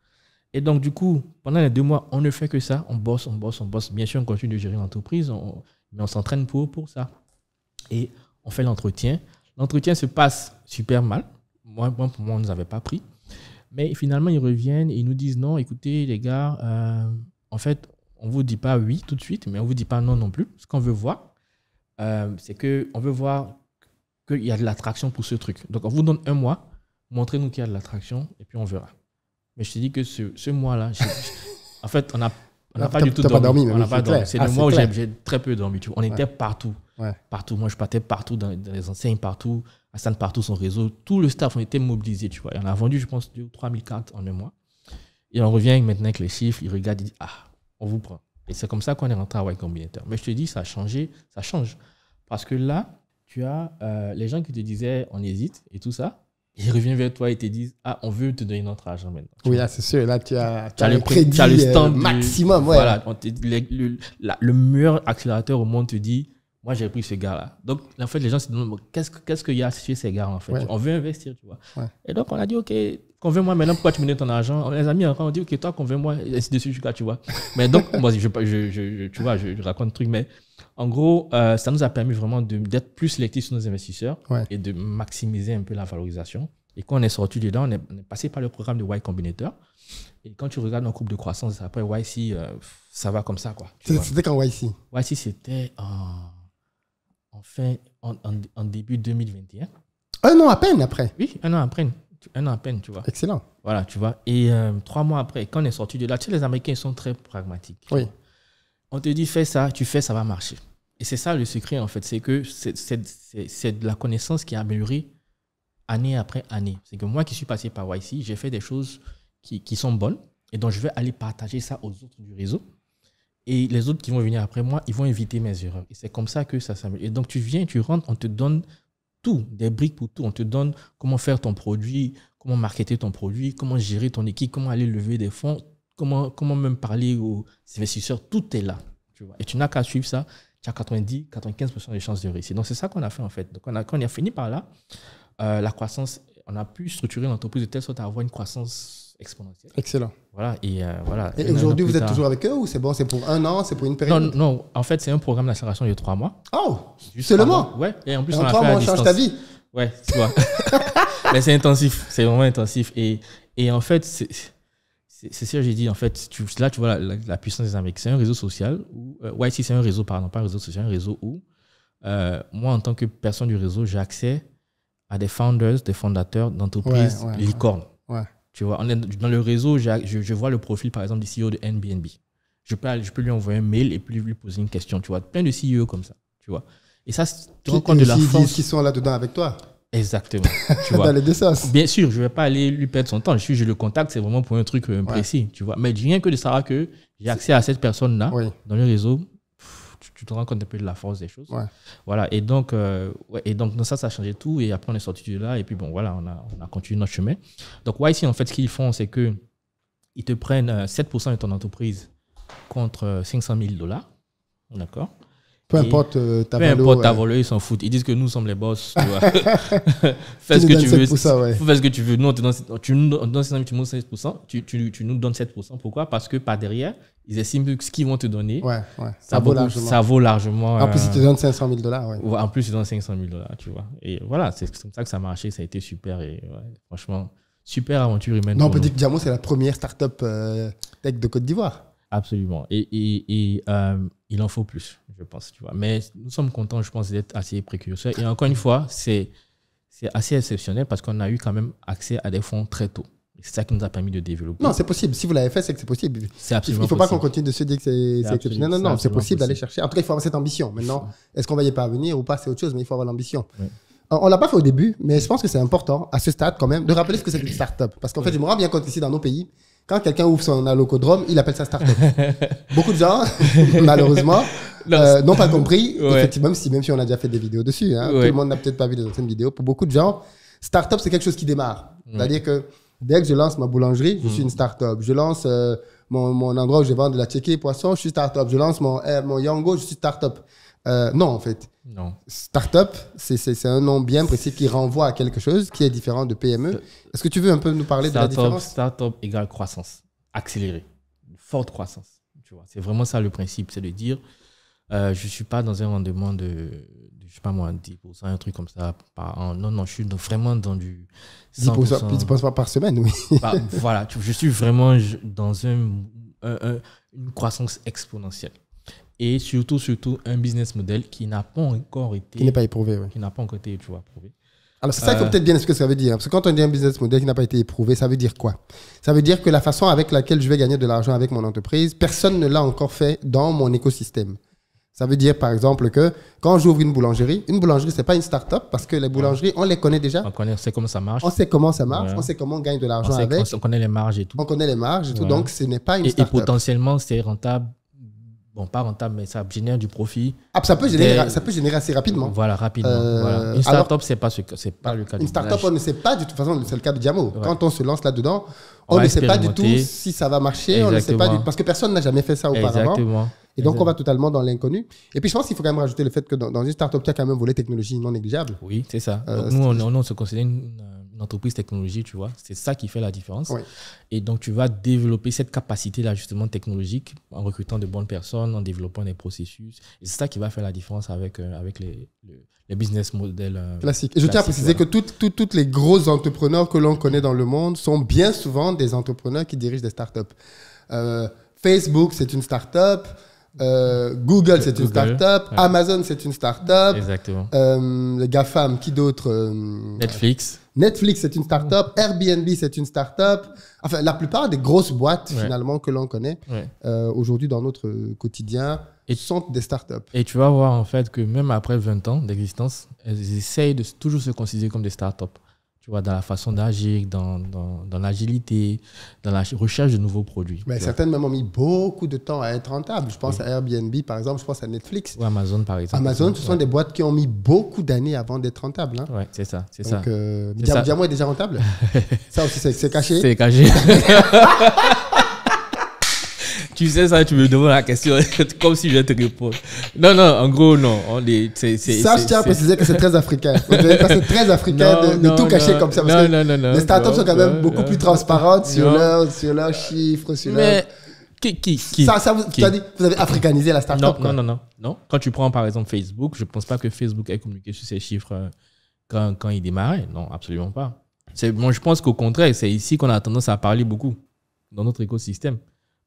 Et donc, du coup, pendant les deux mois, on ne fait que ça. On bosse, on bosse, on bosse. Bien sûr, on continue de gérer l'entreprise, mais on s'entraîne pour, pour ça. Et on fait l'entretien. L'entretien se passe super mal. Moi, pour moi, on ne nous avait pas pris. Mais finalement, ils reviennent et ils nous disent non, écoutez, les gars, euh, en fait, on ne vous dit pas oui tout de suite, mais on ne vous dit pas non non plus. Ce qu'on veut voir, euh, c'est qu'on veut voir qu'il y a de l'attraction pour ce truc. Donc, on vous donne un mois, montrez-nous qu'il y a de l'attraction, et puis on verra. Mais je te dis que ce, mois-là, en fait, on n'a a pas du tout dormi. C'est le mois où j'ai très peu dormi. Tu On était partout. Partout. Moi, je partais partout, dans, les enseignes, partout. à Hassan, partout, son réseau. Tout le staff, on était mobilisé Tu vois. on a vendu, je pense, 3000 3 cartes en un mois. Et on revient maintenant avec les chiffres. Ils regardent, ils disent Ah, on vous prend. Et c'est comme ça qu'on est rentré à Y Combinator. Mais je te dis, ça a changé, ça change. Parce que là, tu as euh, les gens qui te disaient on hésite et tout ça. Ils reviennent vers toi et te disent ah on veut te donner notre argent maintenant. Oui là c'est sûr là tu as, tu as, le prédit, tu as le euh, stand maximum Voilà le, meilleur accélérateur au monde te dit moi j'ai pris ce gars là. Donc en fait les gens se demandent qu'est-ce qu'est-ce qu'il y a chez ces gars en fait. On veut investir tu vois. Et donc on a dit ok convainc-moi maintenant pourquoi tu me donnes ton argent. Les amis, encore, on dit, ok, toi, convainc-moi, et ainsi de suite, tu vois. Mais donc, moi, je, je, tu vois, je, raconte un truc, mais en gros, euh, ça nous a permis vraiment d'être plus sélectifs sur nos investisseurs et de maximiser un peu la valorisation. Et quand on est sorti dedans, on est, passé par le programme de Y Combinator. Et quand tu regardes nos groupes de croissance, après YC, euh, ça va comme ça, quoi. C'était quand YC YC, c'était en, en, en, en début 2021. Un an à peine après Oui, un an à peine un an à peine, tu vois. Excellent. Voilà, tu vois. Et euh, trois mois après, quand on est sorti de là, tu sais, les Américains sont très pragmatiques. Oui. On te dit fais ça, tu fais, ça va marcher. Et c'est ça le secret, en fait. C'est que c'est de la connaissance qui a améliorée année après année. C'est que moi qui suis passé par YC, j'ai fait des choses qui, qui, sont bonnes et donc je vais aller partager ça aux autres du réseau. Et les autres qui vont venir après moi, ils vont éviter mes erreurs. Et c'est comme ça que ça s'améliore. Et donc tu viens, tu rentres, on te donne des briques pour tout. On te donne comment faire ton produit, comment marketer ton produit, comment gérer ton équipe, comment aller lever des fonds, comment, comment même parler aux investisseurs. Tout est là. Tu vois. Et tu n'as qu'à suivre ça. Tu as 90, 95% des chances de réussir. Donc, c'est ça qu'on a fait en fait. Donc, on a, quand on a fini par là, euh, la croissance, on a pu structurer l'entreprise de telle sorte à avoir une croissance exponentielle. Excellent. Voilà, et euh, voilà. Et aujourd'hui, vous êtes toujours avec eux ou c'est bon, c'est pour un an, c'est pour une période Non, non, en fait, c'est un programme d'accélération de trois mois. Oh, seulement mois. Ouais, et en plus, en trois mois, on change ta vie. Ouais, tu vois. Mais c'est intensif, c'est vraiment intensif. Et, et en fait, c'est c'est que j'ai dit en fait tu, là tu vois la, puissance des Américains c'est un réseau social ou euh, ouais, si c'est un réseau pardon pas un réseau social un réseau où euh, moi en tant que personne du réseau j'ai accès à des founders des fondateurs d'entreprises ouais, ouais. Tu vois, dans le réseau, je, vois le profil, par exemple, du CEO de NBNB. Je peux, je peux lui envoyer un mail et puis lui poser une question, tu vois. Plein de CEO comme ça, tu vois. Et ça, tu rends compte de la force. qui sont là-dedans avec toi. Exactement. Tu vois. dans les ça. Bien sûr, je ne vais pas aller lui perdre son temps. Je, je le contacte, c'est vraiment pour un truc euh, précis, tu vois. Mais rien que de savoir que j'ai accès à cette personne-là dans le réseau, tu te rends compte un peu de la force des choses. Voilà, et donc, euh, et donc, ça, ça a changé tout. Et après, on est sorti de là. Et puis, bon, voilà, on a, on continué notre chemin. Donc, YC, en fait, ce qu'ils font, c'est qu'ils te prennent 7% euh, de ton entreprise contre 500 euh, 000 dollars. D'accord peu importe euh, ta Peu importe ta valeur, ils s'en foutent. Ils disent que nous sommes les boss. Tu vois. fais ce que tu veux. Fais ce que tu veux. Nous, tu nous donnes tu, nous donnes 7%. Pourquoi Parce que par derrière, ils estiment que ce qu'ils vont te donner, ouais, ouais. Ça, vaut largement. En plus, ils te euh, donnent 500 000 dollars. en plus, ils donnent 500 000 dollars, tu vois. Et voilà, c'est comme ça que ça a marché. Ça a été super. Et franchement, super aventure humaine. Non, on peut dire que Diamond, c'est la première start-up euh, tech de Côte d'Ivoire. Absolument. Et, et, euh, il en faut plus, je pense. Tu vois. Mais nous sommes contents, je pense, d'être assez précurseurs. Et encore une fois, c'est assez exceptionnel parce qu'on a eu quand même accès à des fonds très tôt. C'est ça qui nous a permis de développer. Non, c'est possible. Si vous l'avez fait, c'est que c'est possible. C'est Il ne faut pas qu'on continue de se dire que c'est exceptionnel. Non, non, non c'est possible d'aller chercher. En il faut avoir cette ambition. Maintenant, est-ce qu'on va y parvenir ou pas C'est autre chose, mais il faut avoir l'ambition. On ne l'a pas fait au début, mais je pense que c'est important, à ce stade quand même, de rappeler ce que c'est une start-up. Parce qu'en fait, je me rends bien compte ici, dans nos pays, quand quelqu'un ouvre son allocodrome, il appelle ça start-up. Beaucoup de gens, malheureusement, euh, n'ont pas compris. Effectivement, même si, même si on a déjà fait des vidéos dessus, hein. tout le monde n'a peut-être pas vu les anciennes vidéos. Pour beaucoup de gens, start-up, c'est quelque chose qui démarre. C'est-à-dire que dès que je lance ma boulangerie, je suis mm. une start-up. Je lance euh, mon, mon, endroit où je vends de la tchéquée poisson, je suis start-up. Je lance mon, euh, mon yango, je suis start-up. non, en fait. Non. Startup, c'est un nom bien précis qui renvoie à quelque chose qui est différent de PME. Euh, Est-ce que tu veux un peu nous parler de la différence Startup égale croissance, accélérée, forte croissance. C'est vraiment ça le principe, c'est de dire, euh, je ne suis pas dans un rendement de, je sais pas moi, 10%, un truc comme ça Non, non, je suis vraiment dans du 100%. 10%, par semaine, oui. Bah, voilà, je suis vraiment dans un, une croissance exponentielle et surtout, surtout, un business model qui n'a pas encore été. Qui n'est pas éprouvé, Qui n'a pas encore été, éprouvé. Alors, c'est ça qu'il euh, peut-être bien expliquer ce que ça veut dire. Parce que quand on dit un business model qui n'a pas été éprouvé, ça veut dire quoi Ça veut dire que la façon avec laquelle je vais gagner de l'argent avec mon entreprise, personne ne l'a encore fait dans mon écosystème. Ça veut dire, par exemple, que quand j'ouvre une boulangerie, une boulangerie, ce n'est pas une start-up parce que les boulangeries, on les connaît déjà. On, connaît, c'est sait comment ça marche. On sait comment ça marche, on sait comment on gagne de l'argent avec. On, connaît les marges et tout. On connaît les marges et tout, donc ce n'est pas une start-up. et potentiellement, c'est rentable bon, pas rentable, mais ça génère du profit. Ah, ça, peut générer, ça peut générer assez rapidement. Voilà, rapidement. Euh, une start-up, ce n'est pas, ce, pas le cas. Une start-up, on ne sait pas du tout. De toute façon, c'est le cas de Diamo. Quand on se lance là-dedans, on, ne sait pas du tout si ça va marcher. On ne sait pas du... Parce que personne n'a jamais fait ça auparavant. Exactement. Et donc, on va totalement dans l'inconnu. Et puis, je pense qu'il faut quand même rajouter le fait que dans, une start-up, il quand même un volet technologie non négligeable. Oui, c'est ça. Euh, donc, nous, on, on, on, se considère une, euh, une entreprise technologique, tu vois. C'est ça qui fait la différence. Et donc, tu vas développer cette capacité d'ajustement technologique, en recrutant de bonnes personnes, en développant des processus. Et c'est ça qui va faire la différence avec, euh, avec les, les business models. Euh, classiques. Et je tiens à préciser que toutes, les gros entrepreneurs que l'on connaît dans le monde sont bien souvent des entrepreneurs qui dirigent des startups. Euh, Facebook, c'est une startup. Google, c'est une start-up. Amazon, c'est une start-up. Exactement. Euh, les GAFAM, qui d'autre Netflix. Netflix, c'est une start-up. Airbnb, c'est une start-up. Enfin, la plupart des grosses boîtes, finalement, que l'on connaît euh, aujourd'hui dans notre quotidien et, sont des start-up. Et tu vas voir, en fait, que même après 20 ans d'existence, elles essayent de toujours se considérer comme des start-up tu vois, dans la façon d'agir, dans, l'agilité, dans la recherche de nouveaux produits. certaines même ont mis beaucoup de temps à être rentables. Je pense à Airbnb, par exemple, je pense à Netflix. Ou Amazon, par exemple. Amazon, ce sont des boîtes qui ont mis beaucoup d'années avant d'être rentables. Hein. Oui, c'est ça. C'est ça. Euh, est déjà rentable. ça aussi, c'est caché. C'est caché. tu sais ça, tu me demandes la question comme si je te réponds. Non, non, en gros, non. On je c'est, à préciser que c'est très africain. c'est très africain de, tout cacher comme ça. Parce que les startups sont quand même beaucoup plus transparentes sur leurs chiffres, sur leurs... Qui, qui, qui, ça, vous, As dit, vous avez africanisé la startup. Non, non, non, non, non. Quand tu prends par exemple Facebook, je ne pense pas que Facebook ait communiqué sur ses chiffres euh, quand, quand il démarrait. Non, absolument pas. Moi, je pense qu'au contraire, c'est ici qu'on a tendance à parler beaucoup dans notre écosystème.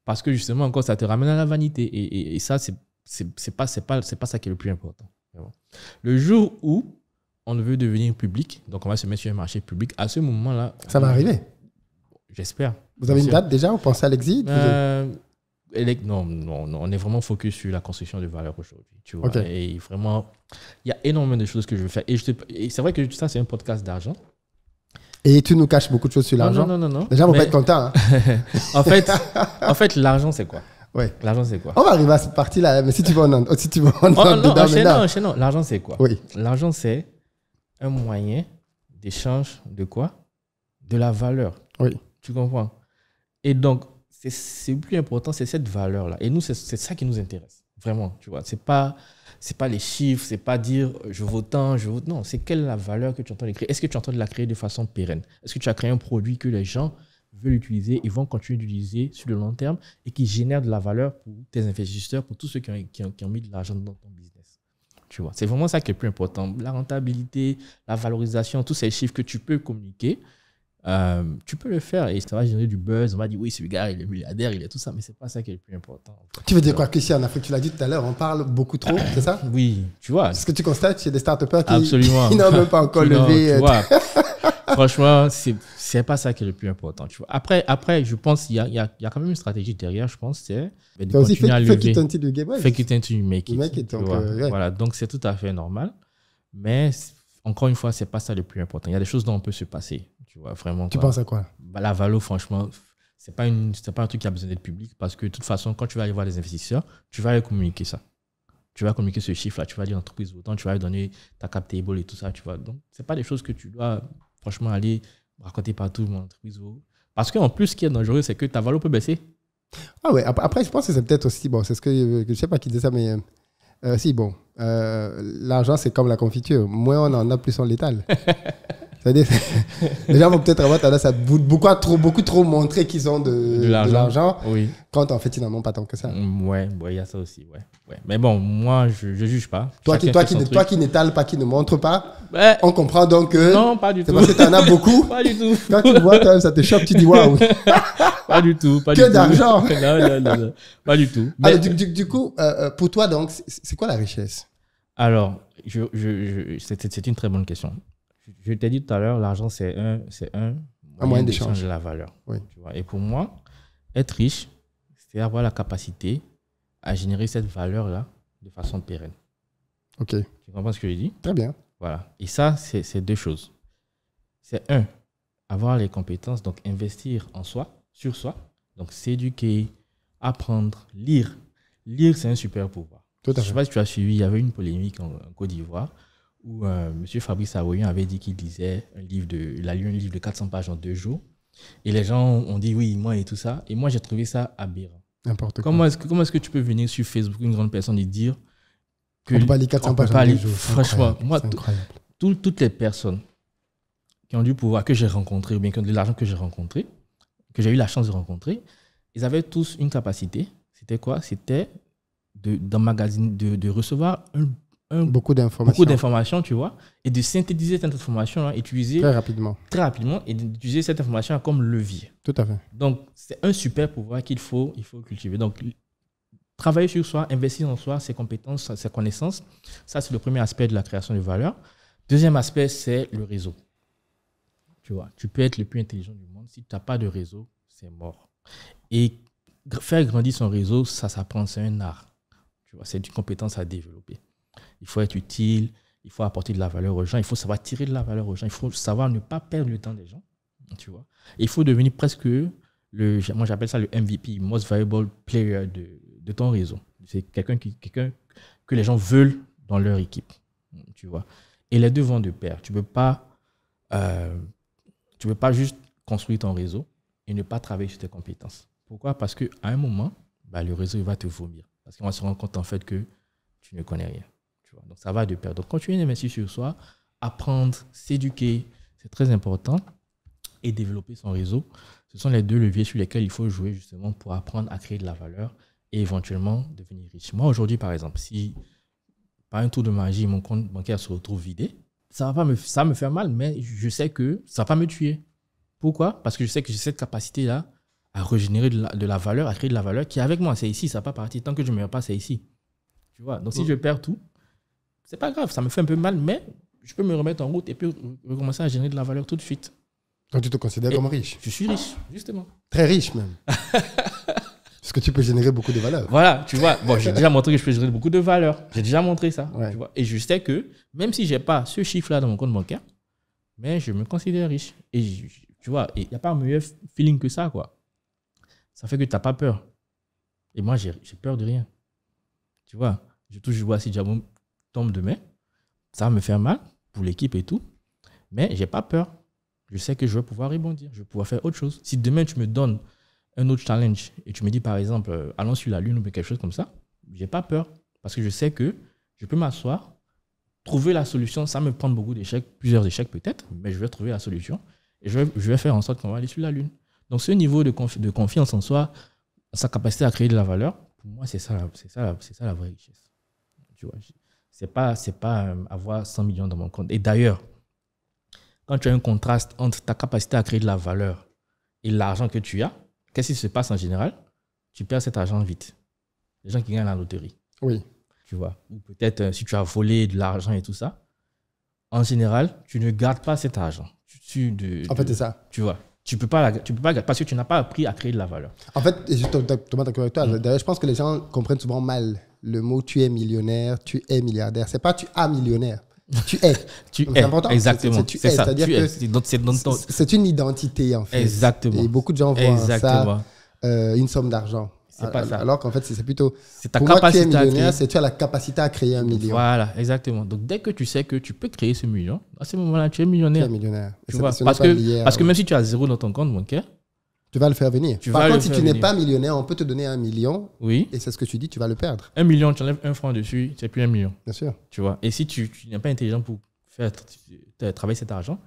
Parce que justement, encore, ça te ramène à la vanité. Et, ça, c'est c'est pas c'est pas c'est pas ça qui est le plus important le jour où on veut devenir public donc on va se mettre sur un marché public à ce moment là ça va arriver j'espère vous avez une date déjà vous pensez à l'exit euh, non, non, on est vraiment focus sur la construction de valeur aujourd'hui. Tu vois, et vraiment, il y a énormément de choses que je veux faire. Et, c'est vrai que tout ça, c'est un podcast d'argent. Et tu nous caches beaucoup de choses sur l'argent. Non, non, non, Déjà, on va pas être content. Hein. en fait, en fait l'argent, c'est quoi ouais. L'argent, c'est quoi On va arriver à cette partie-là, hein, mais si tu veux, on en, si tu veux, oh, non, non, L'argent, c'est quoi oui. L'argent, c'est un moyen d'échange de quoi De la valeur. Oui. Tu comprends Et donc, c'est plus important, c'est cette valeur-là. Et nous, c'est ça qui nous intéresse, vraiment. Tu vois, c'est pas n'est pas les chiffres, c'est pas dire euh, je vote tant, je vote. Non, c'est quelle est la valeur que tu entends de créer. Est-ce que tu entends de la créer de façon pérenne Est-ce que tu as créé un produit que les gens veulent utiliser et vont continuer d'utiliser sur le long terme et qui génère de la valeur pour tes investisseurs, pour tous ceux qui ont, mis de l'argent dans ton business Tu vois, c'est vraiment ça qui est le plus important. La rentabilité, la valorisation, tous ces chiffres que tu peux communiquer euh, tu peux le faire et ça va générer du buzz. On va dire oui, ce gars, il est milliardaire, il est tout ça, mais c'est pas ça qui est le plus important. Tu veux dire quoi, Christian En Afrique, tu l'as dit tout à l'heure, on parle beaucoup trop, c'est ça Oui, tu vois. Ce que tu constates, c'est des start-upers qui, n'ont même pas encore levé. Euh, Franchement, c'est pas ça qui est le plus important. Tu vois. Après, après, je pense qu'il y a, y a, quand même une stratégie derrière, je pense, c'est ben, fait, à lever. Fake it make it. donc, euh, Voilà, donc c'est tout à fait normal. Mais encore une fois, c'est pas ça le plus important. Il y a des choses dont on peut se passer tu vois, vraiment. Tu penses à quoi bah, La Valo, franchement, c'est pas, pas un truc qui a besoin d'être public parce que de toute façon, quand tu vas aller voir les investisseurs, tu vas aller communiquer ça. Tu vas communiquer ce chiffre-là, tu vas dire entreprise autant, tu vas aller donner ta cap table et tout ça, tu vois. Donc, c'est pas des choses que tu dois, franchement, aller raconter partout, mon entreprise. Oh. Parce qu'en plus, ce qui est dangereux, c'est que ta valeur peut baisser. Ah ouais, après, je pense que c'est peut-être aussi, bon, c'est ce que je sais pas qui disait ça, mais euh, euh, si, bon, euh, l'argent, c'est comme la confiture. Moins on en a, plus on l'étale. les gens vont peut-être avoir ça beaucoup trop, beaucoup trop montrer qu'ils ont de, l'argent. Quand en fait, ils n'en ont pas tant que ça. Mm, ouais, il y a ça aussi. Ouais, ouais. Mais bon, moi, je ne juge pas. Toi qui, toi, qui, toi qui n'étale pas, qui ne montre pas, on comprend donc que. Non, Parce que tu en as beaucoup. pas du tout. Quand tu vois, ça te chope tu dis waouh. pas du tout. Pas que d'argent. non, Pas du tout. Ah, du, coup, euh, euh, pour toi, donc, c'est quoi la richesse Alors, je, c'est une très bonne question je t'ai dit tout à l'heure, l'argent, c'est un, c'est un, moyen d'échanger la valeur. Tu Et pour moi, être riche, c'est avoir la capacité à générer cette valeur-là de façon pérenne. OK. Tu comprends ce que je dis Très bien. Voilà. Et ça, c'est deux choses. C'est un, avoir les compétences, donc investir en soi, sur soi, donc s'éduquer, apprendre, lire. Lire, c'est un super pouvoir. Tout Je ne sais pas si tu as suivi, il y avait une polémique en Côte d'Ivoire où euh, M. Fabrice Savoyen avait dit qu'il lisait un livre de, il a lu un livre de 400 pages en deux jours. Et les gens ont dit oui, moi et tout ça. Et moi, j'ai trouvé ça aberrant. N'importe Comment est-ce que, comment est-ce que tu peux venir sur Facebook, une grande personne, et dire que. On peut pas lire 400 pages en deux jours. Franchement, moi, toutes les personnes qui ont du pouvoir que j'ai rencontré, ou bien de l'argent que j'ai rencontré, que j'ai eu la chance de rencontrer, ils avaient tous une capacité. C'était quoi C'était de, magazine, de, recevoir un d'informations, beaucoup d'informations, tu vois, et de synthétiser cette information, hein, utiliser très rapidement, très rapidement, et d'utiliser cette information comme levier. Tout à fait. Donc c'est un super pouvoir qu'il faut, il faut cultiver. Donc travailler sur soi, investir en soi, ses compétences, ses connaissances, ça c'est le premier aspect de la création de valeur. Deuxième aspect, c'est le réseau. Tu vois, tu peux être le plus intelligent du monde, si tu n'as pas de réseau, c'est mort. Et faire grandir son réseau, ça s'apprend, c'est un art. Tu vois, c'est une compétence à développer il faut être utile, il faut apporter de la valeur aux gens, il faut savoir tirer de la valeur aux gens, il faut savoir ne pas perdre le temps des gens, tu vois. il faut devenir presque le, moi j'appelle ça le MVP, Most Valuable Player de, ton réseau. C'est quelqu'un que les gens veulent dans leur équipe, tu vois. Et les deux vont de pair. Tu ne peux, pas, euh, pas juste construire ton réseau et ne pas travailler sur tes compétences. Pourquoi Parce qu'à un moment, bah, le réseau il va te vomir. Parce qu'on va se rendre compte en fait que tu ne connais rien. Donc ça va de perdre. Donc continuer d'investir sur soi, apprendre, s'éduquer, c'est très important, et développer son réseau. Ce sont les deux leviers sur lesquels il faut jouer justement pour apprendre à créer de la valeur et éventuellement devenir riche. Moi aujourd'hui par exemple, si par un tour de magie mon compte bancaire se retrouve vidé, ça va me ça me fait mal, mais je sais que ça va pas me tuer. Pourquoi Parce que je sais que j'ai cette capacité là à régénérer de la, valeur, à créer de la valeur qui est avec moi. C'est ici, ça n'a pas partir. Tant que je ne me mets pas, c'est ici. Tu vois Donc, si je perds tout, c'est pas grave, ça me fait un peu mal, mais je peux me remettre en route et puis recommencer à générer de la valeur tout de suite. quand tu te considères comme riche Je suis riche, justement. Très riche même. Parce que tu peux générer beaucoup de valeur. Voilà, tu vois. Bon, j'ai déjà montré que je peux générer beaucoup de valeur. J'ai déjà montré ça. Et je sais que même si je n'ai pas ce chiffre-là dans mon compte bancaire, mais je me considère riche. Et tu vois, il n'y a pas un meilleur feeling que ça, quoi. Ça fait que tu n'as pas peur. Et moi, j'ai peur de rien. Tu vois, je touche je vois, si déjà tombe demain, ça va me faire mal pour l'équipe et tout, mais j'ai pas peur. Je sais que je vais pouvoir rebondir, je vais pouvoir faire autre chose. Si demain tu me donnes un autre challenge et tu me dis par exemple euh, allons sur la lune ou quelque chose comme ça, j'ai pas peur parce que je sais que je peux m'asseoir, trouver la solution, ça me prend beaucoup d'échecs, plusieurs échecs peut-être, mais je vais trouver la solution et je vais, je vais faire en sorte qu'on va aller sur la lune. Donc ce niveau de, de confiance en soi, sa capacité à créer de la valeur, pour moi c'est ça, c'est ça, c'est ça la vraie richesse. Tu vois, c'est pas, c'est pas euh, avoir 100 millions dans mon compte. Et d'ailleurs, quand tu as un contraste entre ta capacité à créer de la valeur et l'argent que tu as, qu'est-ce qui se passe en général Tu perds cet argent vite. Les gens qui gagnent la loterie. Oui. Tu vois. Ou peut-être euh, si tu as volé de l'argent et tout ça, en général, tu ne gardes pas cet argent. en fait, c'est ça. Tu vois. Tu peux pas, tu peux pas parce que tu n'as pas appris à créer de la valeur. En fait, Thomas, d'accord avec toi. Mm. D'ailleurs, je pense que les gens comprennent souvent mal le mot tu es millionnaire, tu es milliardaire. C'est pas tu as millionnaire. Tu es. tu es. Important. Exactement. C'est ça. cest c'est une identité en fait. Exactement. Et beaucoup de gens voient ça euh, une somme d'argent. C'est pas ça. Alors qu'en fait, c'est plutôt. C'est ta pour capacité moi, tu millionnaire, c'est tu as la capacité à créer un million. Voilà, exactement. Donc dès que tu sais que tu peux créer ce million, à ce moment-là, tu es millionnaire. Tu es millionnaire. Tu vois, parce que, parce que même si tu as zéro dans ton compte bancaire, tu vas le faire venir. Par contre, si tu n'es pas millionnaire, on peut te donner un million. Oui. Et c'est ce que tu dis, tu vas le perdre. Un million, tu enlèves un franc dessus, tu n'as plus un million. Bien sûr. Tu vois. Et si tu, n'es pas intelligent pour faire travailler cet argent,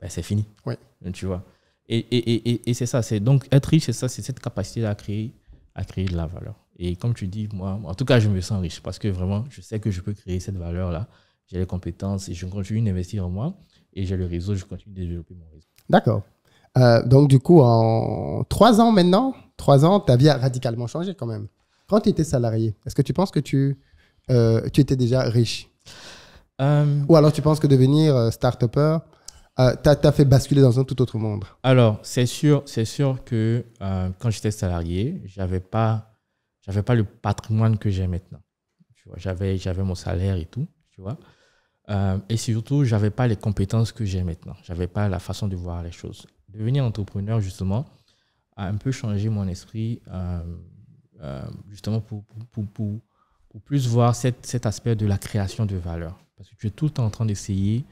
ben c'est fini. Oui. Tu vois. Et, et, et, et c'est ça. C'est donc être riche, c'est ça, c'est cette capacité à créer, à créer de la valeur. Et comme tu dis, moi, en tout cas, je me sens riche parce que vraiment, je sais que je peux créer cette valeur-là. J'ai les compétences et je continue d'investir en moi et j'ai le réseau, je continue de développer mon réseau. D'accord. Euh, donc, du coup, en trois ans maintenant, trois ans, ta vie a radicalement changé quand même. Quand tu étais salarié, est-ce que tu penses que tu, euh, tu étais déjà riche euh, Ou alors tu penses que devenir start-upper t'a fait basculer dans un tout autre monde Alors, c'est sûr, sûr que quand j'étais salarié, je n'avais pas, pas le patrimoine que j'ai maintenant. J'avais mon salaire et tout, tu vois. et surtout, je n'avais pas les compétences que j'ai maintenant. Je n'avais pas la façon de voir les choses devenir entrepreneur, justement, a un peu changé mon esprit, euh, euh, justement, pour pour, plus voir cet, aspect de la création de valeur. Parce que tu es tout le temps en train d'essayer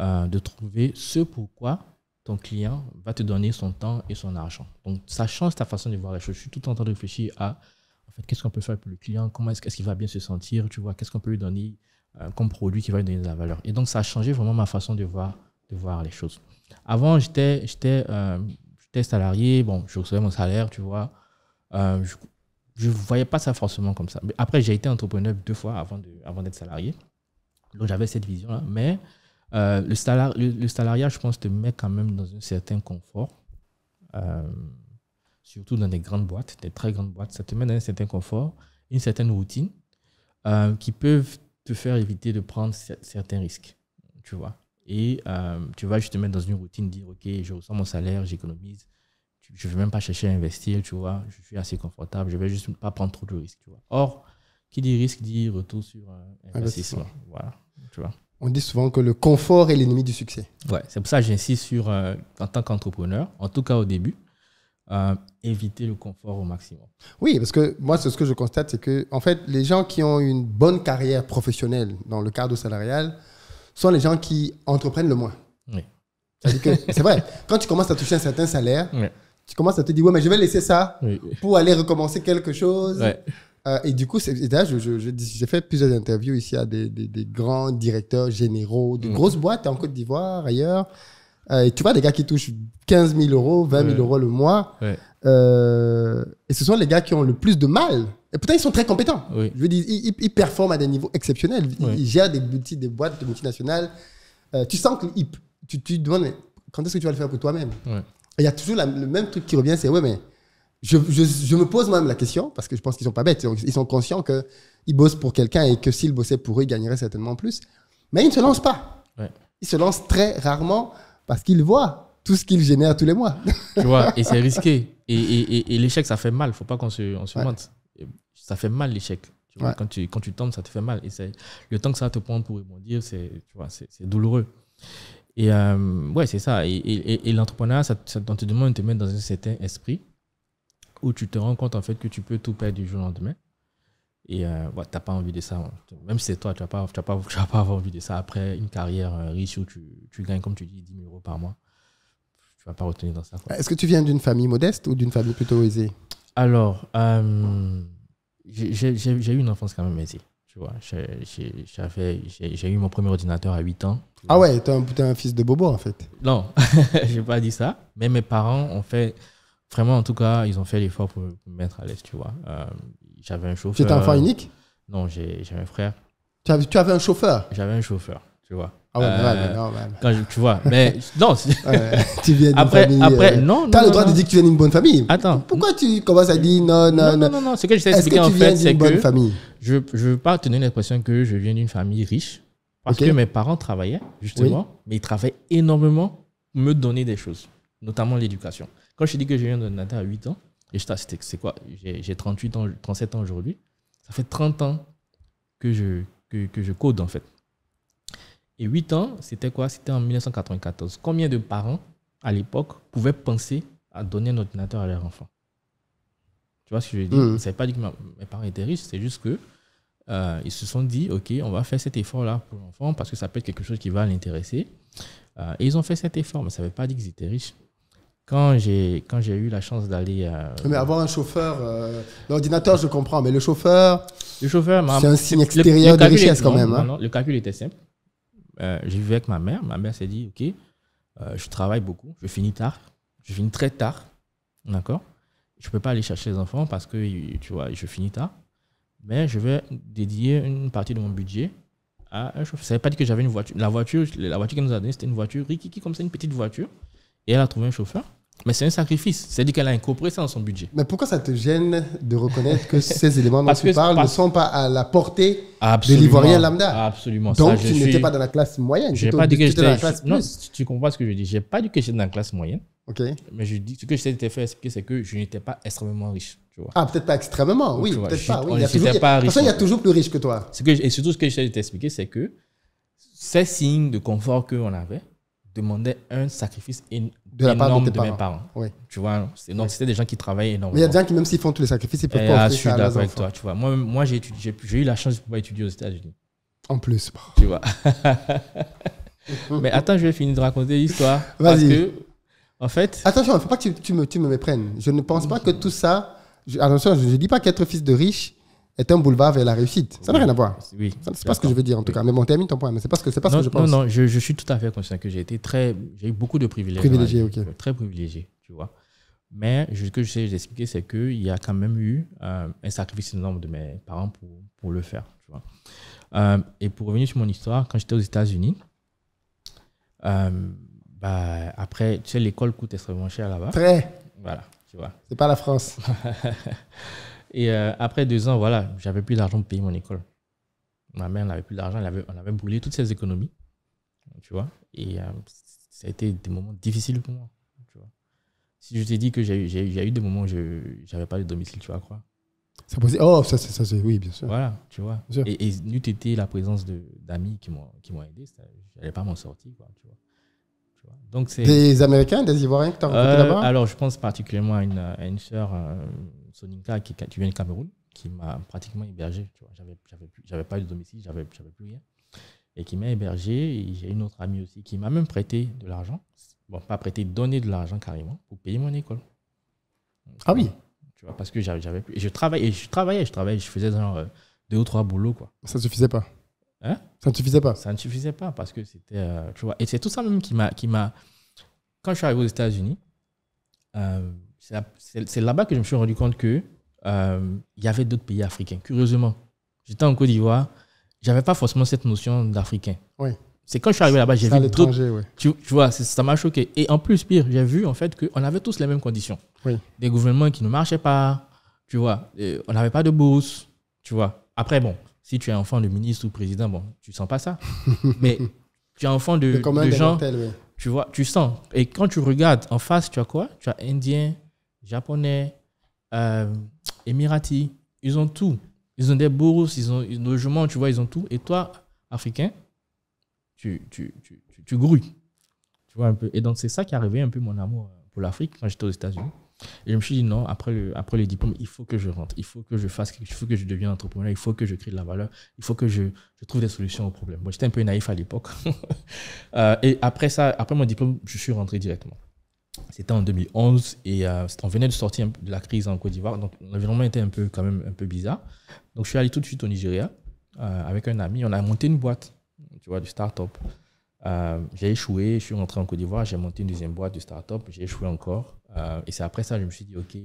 euh, de trouver ce pourquoi ton client va te donner son temps et son argent. Donc, ça change ta façon de voir les choses. Je suis tout le temps en train de réfléchir à, en fait, qu'est-ce qu'on peut faire pour le client, comment est-ce, qu'il va bien se sentir, tu vois, qu'est-ce qu'on peut lui donner comme produit qui va lui donner de la valeur. Et donc, ça a changé vraiment ma façon de voir, de voir les choses. Avant, euh, j'étais salarié, bon, je recevais mon salaire, tu vois. Euh, je ne voyais pas ça forcément comme ça. Mais après, j'ai été entrepreneur deux fois avant d'être de, avant salarié. Donc, j'avais cette vision-là. Mais euh, le, salariat, je pense, te met quand même dans un certain confort. surtout dans des grandes boîtes, des très grandes boîtes. Ça te met dans un certain confort, une certaine routine qui peuvent te faire éviter de prendre certains risques, tu vois. Et euh, tu vas juste te mettre dans une routine, dire, OK, je ressens mon salaire, j'économise, je ne vais même pas chercher à investir, tu vois, je suis assez confortable, je ne vais juste pas prendre trop de risques, tu vois. Or, qui dit risque dit retour sur euh, investissement. Voilà, tu vois. On dit souvent que le confort est l'ennemi du succès. Ouais, c'est pour ça que j'insiste sur, euh, en tant qu'entrepreneur, en tout cas au début, éviter le confort au maximum. Oui, parce que moi, ce que je constate, c'est que, en fait, les gens qui ont une bonne carrière professionnelle dans le cadre salarial, sont les gens qui entreprennent le moins. C'est vrai. Quand tu commences à toucher un certain salaire, tu commences à te dire ouais mais je vais laisser ça pour aller recommencer quelque chose. Euh, et du coup, j'ai fait plusieurs interviews ici à des, des, grands directeurs généraux de mm. grosses boîtes en Côte d'Ivoire, ailleurs. Euh, et tu vois des gars qui touchent 15 000 euros, 20 000 euros le mois. Euh, et ce sont les gars qui ont le plus de mal et pourtant, ils sont très compétents. Je veux dire, ils, ils, performent à des niveaux exceptionnels. Ils, gèrent des, boutiques, des boîtes de multinationales. Euh, tu sens que tu, tu te demandes quand est-ce que tu vas le faire pour toi-même Il y a toujours le même truc qui revient, c'est ouais, mais je, me pose moi-même la question, parce que je pense qu'ils ne sont pas bêtes, ils sont conscients qu'ils bossent pour quelqu'un et que s'ils bossaient pour eux, ils gagneraient certainement plus. Mais ils ne se lancent pas. Ils se lancent très rarement parce qu'ils voient tout ce qu'ils génèrent tous les mois. Tu vois, et c'est risqué. Et, l'échec, ça fait mal, il ne faut pas qu'on se, on ça fait mal l'échec. Tu vois, quand, tu, quand tu tombes, ça te fait mal. Et le temps que ça te prend pour rebondir, c'est douloureux. Et euh, ouais, c'est ça. Et, l'entrepreneuriat, ça, te demande de te mettre dans un certain esprit où tu te rends compte en fait que tu peux tout perdre du jour au lendemain. Et euh, tu n'as pas envie de ça. Même si c'est toi, tu n'as pas, pas, avoir pas envie de ça. Après une carrière euh, riche où tu, tu gagnes, comme tu dis, 10 000 euros par mois, tu ne vas pas retenir dans ça. Est-ce que tu viens d'une famille modeste ou d'une famille plutôt aisée alors, euh, j'ai eu une enfance quand même aisée. Tu vois, j'ai eu mon premier ordinateur à 8 ans. Ah ouais, t'es un, un, fils de bobo en fait. Non, j'ai pas dit ça. Mais mes parents ont fait, vraiment en tout cas, ils ont fait l'effort pour, me mettre à l'aise, tu vois. Euh, j'avais un chauffeur. Tu étais enfant unique Non, j'ai un frère. Tu avais, tu avais un chauffeur J'avais un chauffeur, tu vois. Ah ouais, non, euh, tu vois, mais non. tu viens d'une après, famille. Après, euh, non. T'as le droit de dire que tu viens d'une bonne famille. Attends. Pourquoi tu commences à dire non, non, non Non, non, non. Ce que j'essaie d'expliquer en fait, c'est que. Bonne famille je ne veux pas tenir l'impression que je viens d'une famille riche. Parce que mes parents travaillaient, justement, mais ils travaillaient énormément pour me donner des choses, notamment l'éducation. Quand je dis que je viens de d'ordinateur à 8 ans, et je c'est quoi j'ai, j'ai 38 ans, 37 ans aujourd'hui, ça fait 30 ans que je, que, que je code, en fait. Et 8 ans, c'était quoi C'était en 1994. Combien de parents, à l'époque, pouvaient penser à donner un ordinateur à leur enfant Tu vois ce que je veux dire mmh. C'est pas dit que mes parents étaient riches, c'est juste que euh, ils se sont dit, OK, on va faire cet effort-là pour l'enfant parce que ça peut être quelque chose qui va l'intéresser. Euh, et ils ont fait cet effort, mais ça ne veut pas dire qu'ils étaient riches. Quand j'ai, eu la chance d'aller... Euh, mais avoir un chauffeur, l'ordinateur, je comprends, mais le chauffeur... Le chauffeur, c'est un signe extérieur de richesse quand même. Hein. le calcul était simple. Euh, j'ai vécu avec ma mère. Ma mère s'est dit, OK, euh, je travaille beaucoup, je finis tard, je finis très tard, d'accord Je ne peux pas aller chercher les enfants parce que, tu vois, je finis tard. Mais je vais dédier une partie de mon budget à un chauffeur. Ça ne pas dit que j'avais une voiture. La voiture, la voiture qu'elle nous a donnée, c'était une voiture rikiki, comme ça, une petite voiture. Et elle a trouvé un chauffeur. Mais c'est un sacrifice. C'est-à-dire qu'elle a incorporé ça dans son budget. Mais pourquoi ça te gêne de reconnaître que ces éléments dont tu parles ne sont pas à la portée de l'ivoirien lambda Absolument. Donc tu n'étais pas dans la classe moyenne. Je pas dit que dans la classe plus. tu comprends ce que je dis. Je n'ai pas dit que j'étais dans la classe moyenne. Ok. Mais je dis ce que je t'ai fait expliquer, c'est que je n'étais pas extrêmement riche. Tu Ah, peut-être pas extrêmement. Oui, peut-être pas. Il y a toujours... de il y a toujours plus riche que toi. Et surtout, ce que je t'ai expliqué, c'est que ces signes de confort qu'on avait, demandait un sacrifice énorme de, la part de, mes parents. Oui. Tu vois, c'est c'était des gens qui travaillaient énormément. il y a des gens qui même s'ils font tous les sacrifices, ils peuvent eh, pas ah, offrir ça à leurs Toi, tu vois. Moi, moi j'ai étudié, j'ai eu la chance de pouvoir étudier aux États-Unis. En plus. Tu vois. Mais attends, je vais finir de raconter l'histoire. Vas-y. En fait. Attention, il ne faut pas que tu, me, tu me méprennes. Je ne pense pas que tout ça. attention, je ne dis pas qu'être fils de riche, est un boulevard vers la réussite. Ça n'a rien à voir. Oui. C'est pas ce que je veux dire en tout cas. Mais on termine ton point. Mais c'est pas ce que, pas ce que je pense. Non, non, je, je, suis tout à fait conscient que j'ai été très, j'ai eu beaucoup de privilèges. Euh, très privilégié, tu vois. Mais ce que je sais d'expliquer, c'est qu'il y a quand même eu euh, un sacrifice énorme de mes parents pour, pour le faire, tu vois. Euh, et pour revenir sur mon histoire, quand j'étais aux États-Unis, bah, après, tu sais, l'école coûte extrêmement cher là-bas. Très. Voilà, tu vois. C'est pas la France. Et euh, après deux ans, voilà, j'avais plus d'argent pour payer mon école. Ma mère n'avait plus d'argent, avait, on avait brûlé toutes ses économies, tu vois. Et euh, ça a été des moments difficiles pour moi, tu vois. Si je t'ai dit que j'ai eu des moments où je n'avais pas de domicile, tu vas croire. Ça posait... Oh, ça, ça, c'est oui, bien sûr. Voilà, tu vois. Et, et n'eût été la présence d'amis qui m'ont aidé, je n'allais pas m'en sortir, quoi, tu vois. Donc, des Américains, des Ivoiriens que tu as rencontrés euh, là-bas Alors, je pense particulièrement à une, à une Soninka qui, vient du Cameroun, qui m'a pratiquement hébergé. Tu vois, j'avais, j'avais, pas eu de domicile, j'avais, j'avais plus rien. Et qui m'a hébergé. Et j'ai une autre amie aussi qui m'a même prêté de l'argent. Bon, pas prêté, donné de l'argent carrément pour payer mon école. Ah oui. Tu vois, parce que j'avais, plus. Et je travaillais, je travaillais, je je faisais genre euh, deux ou trois boulots, quoi. Ça ne suffisait pas. Hein Ça ne suffisait pas. Ça ne suffisait pas parce que c'était. Euh, tu vois, et c'est tout ça même qui m'a. Quand je suis arrivé aux États-Unis, euh, c'est là-bas que je me suis rendu compte que euh, il y avait d'autres pays africains. Curieusement, j'étais en Côte d'Ivoire, j'avais pas forcément cette notion d'africain. C'est quand je suis arrivé là-bas, j'ai vu d'autres. Tu, vois, ça m'a choqué. Et en plus, pire, j'ai vu en fait qu'on avait tous les mêmes conditions. Des gouvernements qui ne marchaient pas, tu vois, on n'avait pas de bourse, tu vois. Après, bon, si tu es enfant de ministre ou président, bon, tu sens pas ça. Mais tu es enfant de, gens, tu vois, tu sens. Et quand tu regardes en face, tu as quoi Tu as Indien, japonais, euh, ils ont tout. Ils ont des bourses, ils ont des logements, tu vois, ils ont tout. Et toi, africain, tu, tu, tu, tu, vois un peu. Et donc, c'est ça qui a réveillé un peu mon amour euh, pour l'Afrique quand j'étais aux États-Unis. Et je me suis dit, non, après le, après le diplôme, il faut que je rentre, il faut que je fasse, il faut que je devienne entrepreneur, il faut que je crée de la valeur, il faut que je, trouve des solutions aux problèmes. Moi, j'étais un peu naïf à l'époque. Euh, et après ça, après mon diplôme, je suis rentré directement. C'était en 2011 et euh, on venait de sortir de la crise en Côte d'Ivoire, donc l'environnement était un peu quand même un peu bizarre. Donc je suis allé tout de suite au Nigeria euh, avec un ami. On a monté une boîte, tu vois, de start-up. Euh, j'ai échoué, je suis rentré en Côte d'Ivoire, j'ai monté une deuxième boîte de start-up, j'ai échoué encore. et c'est après ça que je me suis dit, OK,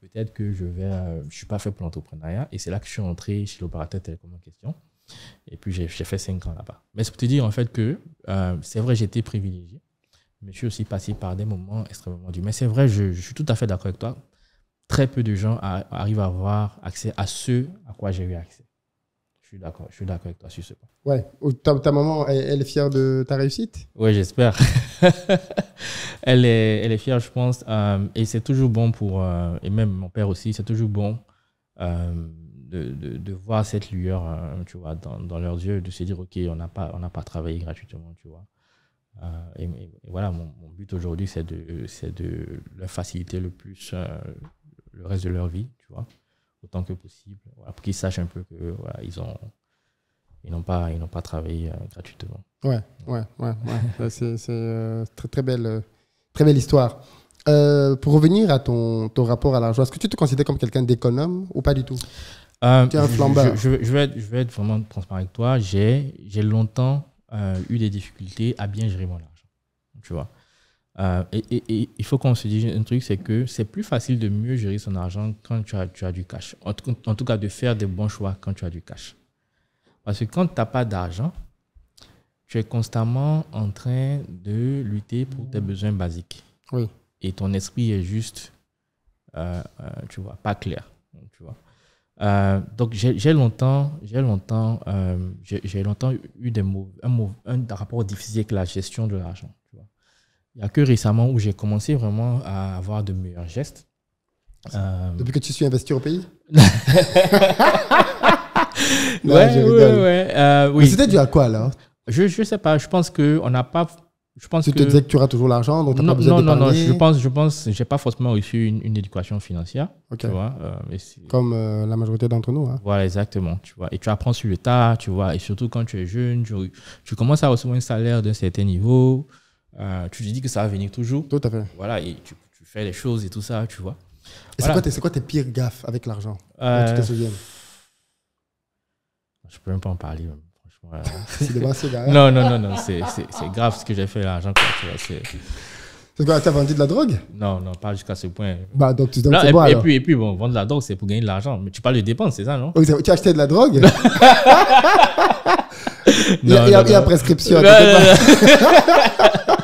peut-être que je vais, je ne suis pas fait pour l'entrepreneuriat. Et c'est là que je suis entré chez l'opérateur télécom en question. Et puis j'ai fait cinq ans là-bas. Mais c'est pour te dire en fait que c'est vrai, j'étais privilégié mais je suis aussi passé par des moments extrêmement durs. Mais c'est vrai, je, suis tout à fait d'accord avec toi. Très peu de gens arrivent à avoir accès à ce à quoi j'ai eu accès. Je suis d'accord, je suis d'accord avec toi sur ce point. Ouais, oh, ta, ta maman, elle, est fière de ta réussite Ouais, j'espère. elle, est, elle est fière, je pense. Euh, et c'est toujours bon pour, euh, et même mon père aussi, c'est toujours bon euh, de, de, voir cette lueur, tu vois, dans, leurs yeux, de se dire, OK, on n'a pas, on pas travaillé gratuitement, tu vois. Euh, et, voilà, mon, but aujourd'hui, c'est de, de leur faciliter le plus euh, le reste de leur vie, tu vois, autant que possible, pour qu'ils sachent un peu que ils ont ils n'ont pas ils n'ont pas travaillé euh, gratuitement. Ouais, ouais, ouais, c'est une très très belle très belle histoire. pour revenir à ton, ton rapport à l'argent, est-ce que tu te considères comme quelqu'un d'économe ou pas du tout Je, vais je vais être vraiment transparent avec toi. J'ai longtemps euh, eu des difficultés à bien gérer mon argent. Tu vois. Euh, et, et, il faut qu'on se dise un truc, c'est que c'est plus facile de mieux gérer son argent quand tu as, tu as du cash. En tout, cas, de faire des bons choix quand tu as du cash. Parce que quand tu n'as pas d'argent, tu es constamment en train de lutter pour tes besoins basiques. Oui. Et ton esprit est juste, euh, tu vois, pas clair. Tu vois. Euh, donc j'ai longtemps, j'ai longtemps, euh, j'ai longtemps eu des mots un, rapport difficile avec la gestion de l'argent. Il n'y a que récemment où j'ai commencé vraiment à avoir de meilleurs gestes. Euh, Depuis que tu suis investi au pays Oui, ouais, ouais, ouais, oui. C'était dû à quoi alors Je ne sais pas. Je pense qu'on n'a pas tu te disais que tu auras toujours l'argent, donc tu n'as pas besoin Non, non, non, je pense, je pense, j'ai pas forcément reçu une, éducation financière. Tu euh, Comme euh, la majorité d'entre nous. Hein. Voilà, exactement. Tu vois, et tu apprends sur le tas, tu vois, et surtout quand tu es jeune, tu, commences à recevoir un salaire d'un certain niveau, euh, tu te dis que ça va venir toujours. Tout à fait. Voilà, et tu, fais les choses et tout ça, tu vois. Et c'est quoi, tes pires gaffes avec l'argent Tu te Je peux même pas en parler. Euh, non, non, non, non, c'est grave ce que j'ai fait l'argent. C'est quoi, t'as vendu de la drogue Non, non, pas jusqu'à ce point. Bah, donc et, puis, et puis, bon, vendre de la drogue, c'est pour gagner de l'argent. Mais tu parles de dépenses, c'est ça, non Tu as acheté de la drogue non, non, il y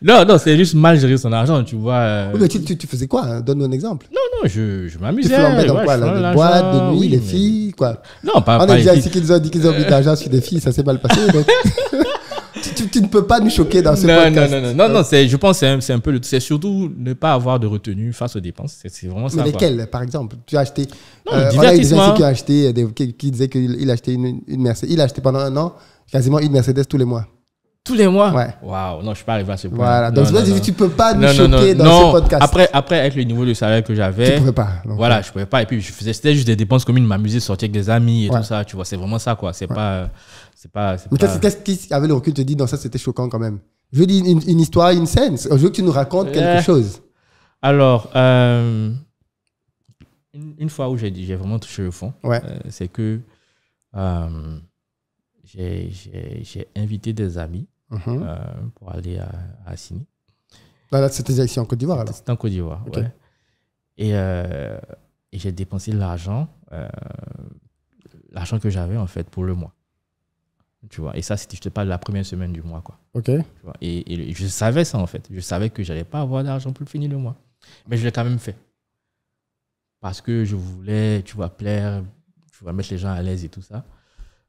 Non, non, c'est juste mal gérer son argent, tu vois. Euh. Oui, mais tu, tu, faisais quoi hein? Donne-nous un exemple. Non, non, je, je m'amusais. Tu flambais dans quoi Les boîtes, de nuit, les filles, quoi. Non, pas. On a déjà ici qu'ils ont dit qu'ils ont mis de l'argent sur des filles, ça s'est mal passé. tu, tu, ne peux pas nous choquer dans ce podcast. Non, non, non, non, non c'est, je pense que c'est un, peu le. C'est surtout ne pas avoir de retenue face aux dépenses. C'est, vraiment ça. Mais lesquelles, par exemple Tu as acheté. Non, euh, on a qui, ont acheté, qui, qu'il achetait une, une Mercedes. Il a acheté pendant un an quasiment une Mercedes tous les mois. Tous les mois Ouais. Waouh, non, je suis pas arrivé à ce point. Voilà, donc tu peux pas nous choquer dans ce podcast. Après, après, avec le niveau de salaire que j'avais. Tu pouvais pas. voilà, je pouvais pas. Et puis, je faisais, c'était juste des dépenses communes, m'amuser, sortir avec des amis et tout ça, tu vois. C'est vraiment ça, quoi. C'est pas. C'est pas. Mais qu'est-ce qui, avait le recul, te dit, dans ça, c'était choquant quand même Je veux dire, une, histoire, une scène. Je veux que tu nous racontes quelque euh, chose. Alors, euh, une, fois où j'ai dit, j'ai vraiment touché le fond, euh, c'est que j'ai invité des amis mhm. euh, pour aller à, à Assini. Là, c'était ici en Côte d'Ivoire alors C'était en Côte d'Ivoire, Et, euh, et j'ai dépensé l'argent, euh, l'argent que j'avais en fait pour le mois. Tu vois, et ça, c'était, pas la première semaine du mois, quoi. Ok. Tu vois, et, et, je savais ça en fait. Je savais que n'allais pas avoir d'argent pour finir le mois. Mais je l'ai quand même fait. Parce que je voulais, tu vois, plaire, tu vois, mettre les gens à l'aise et tout ça.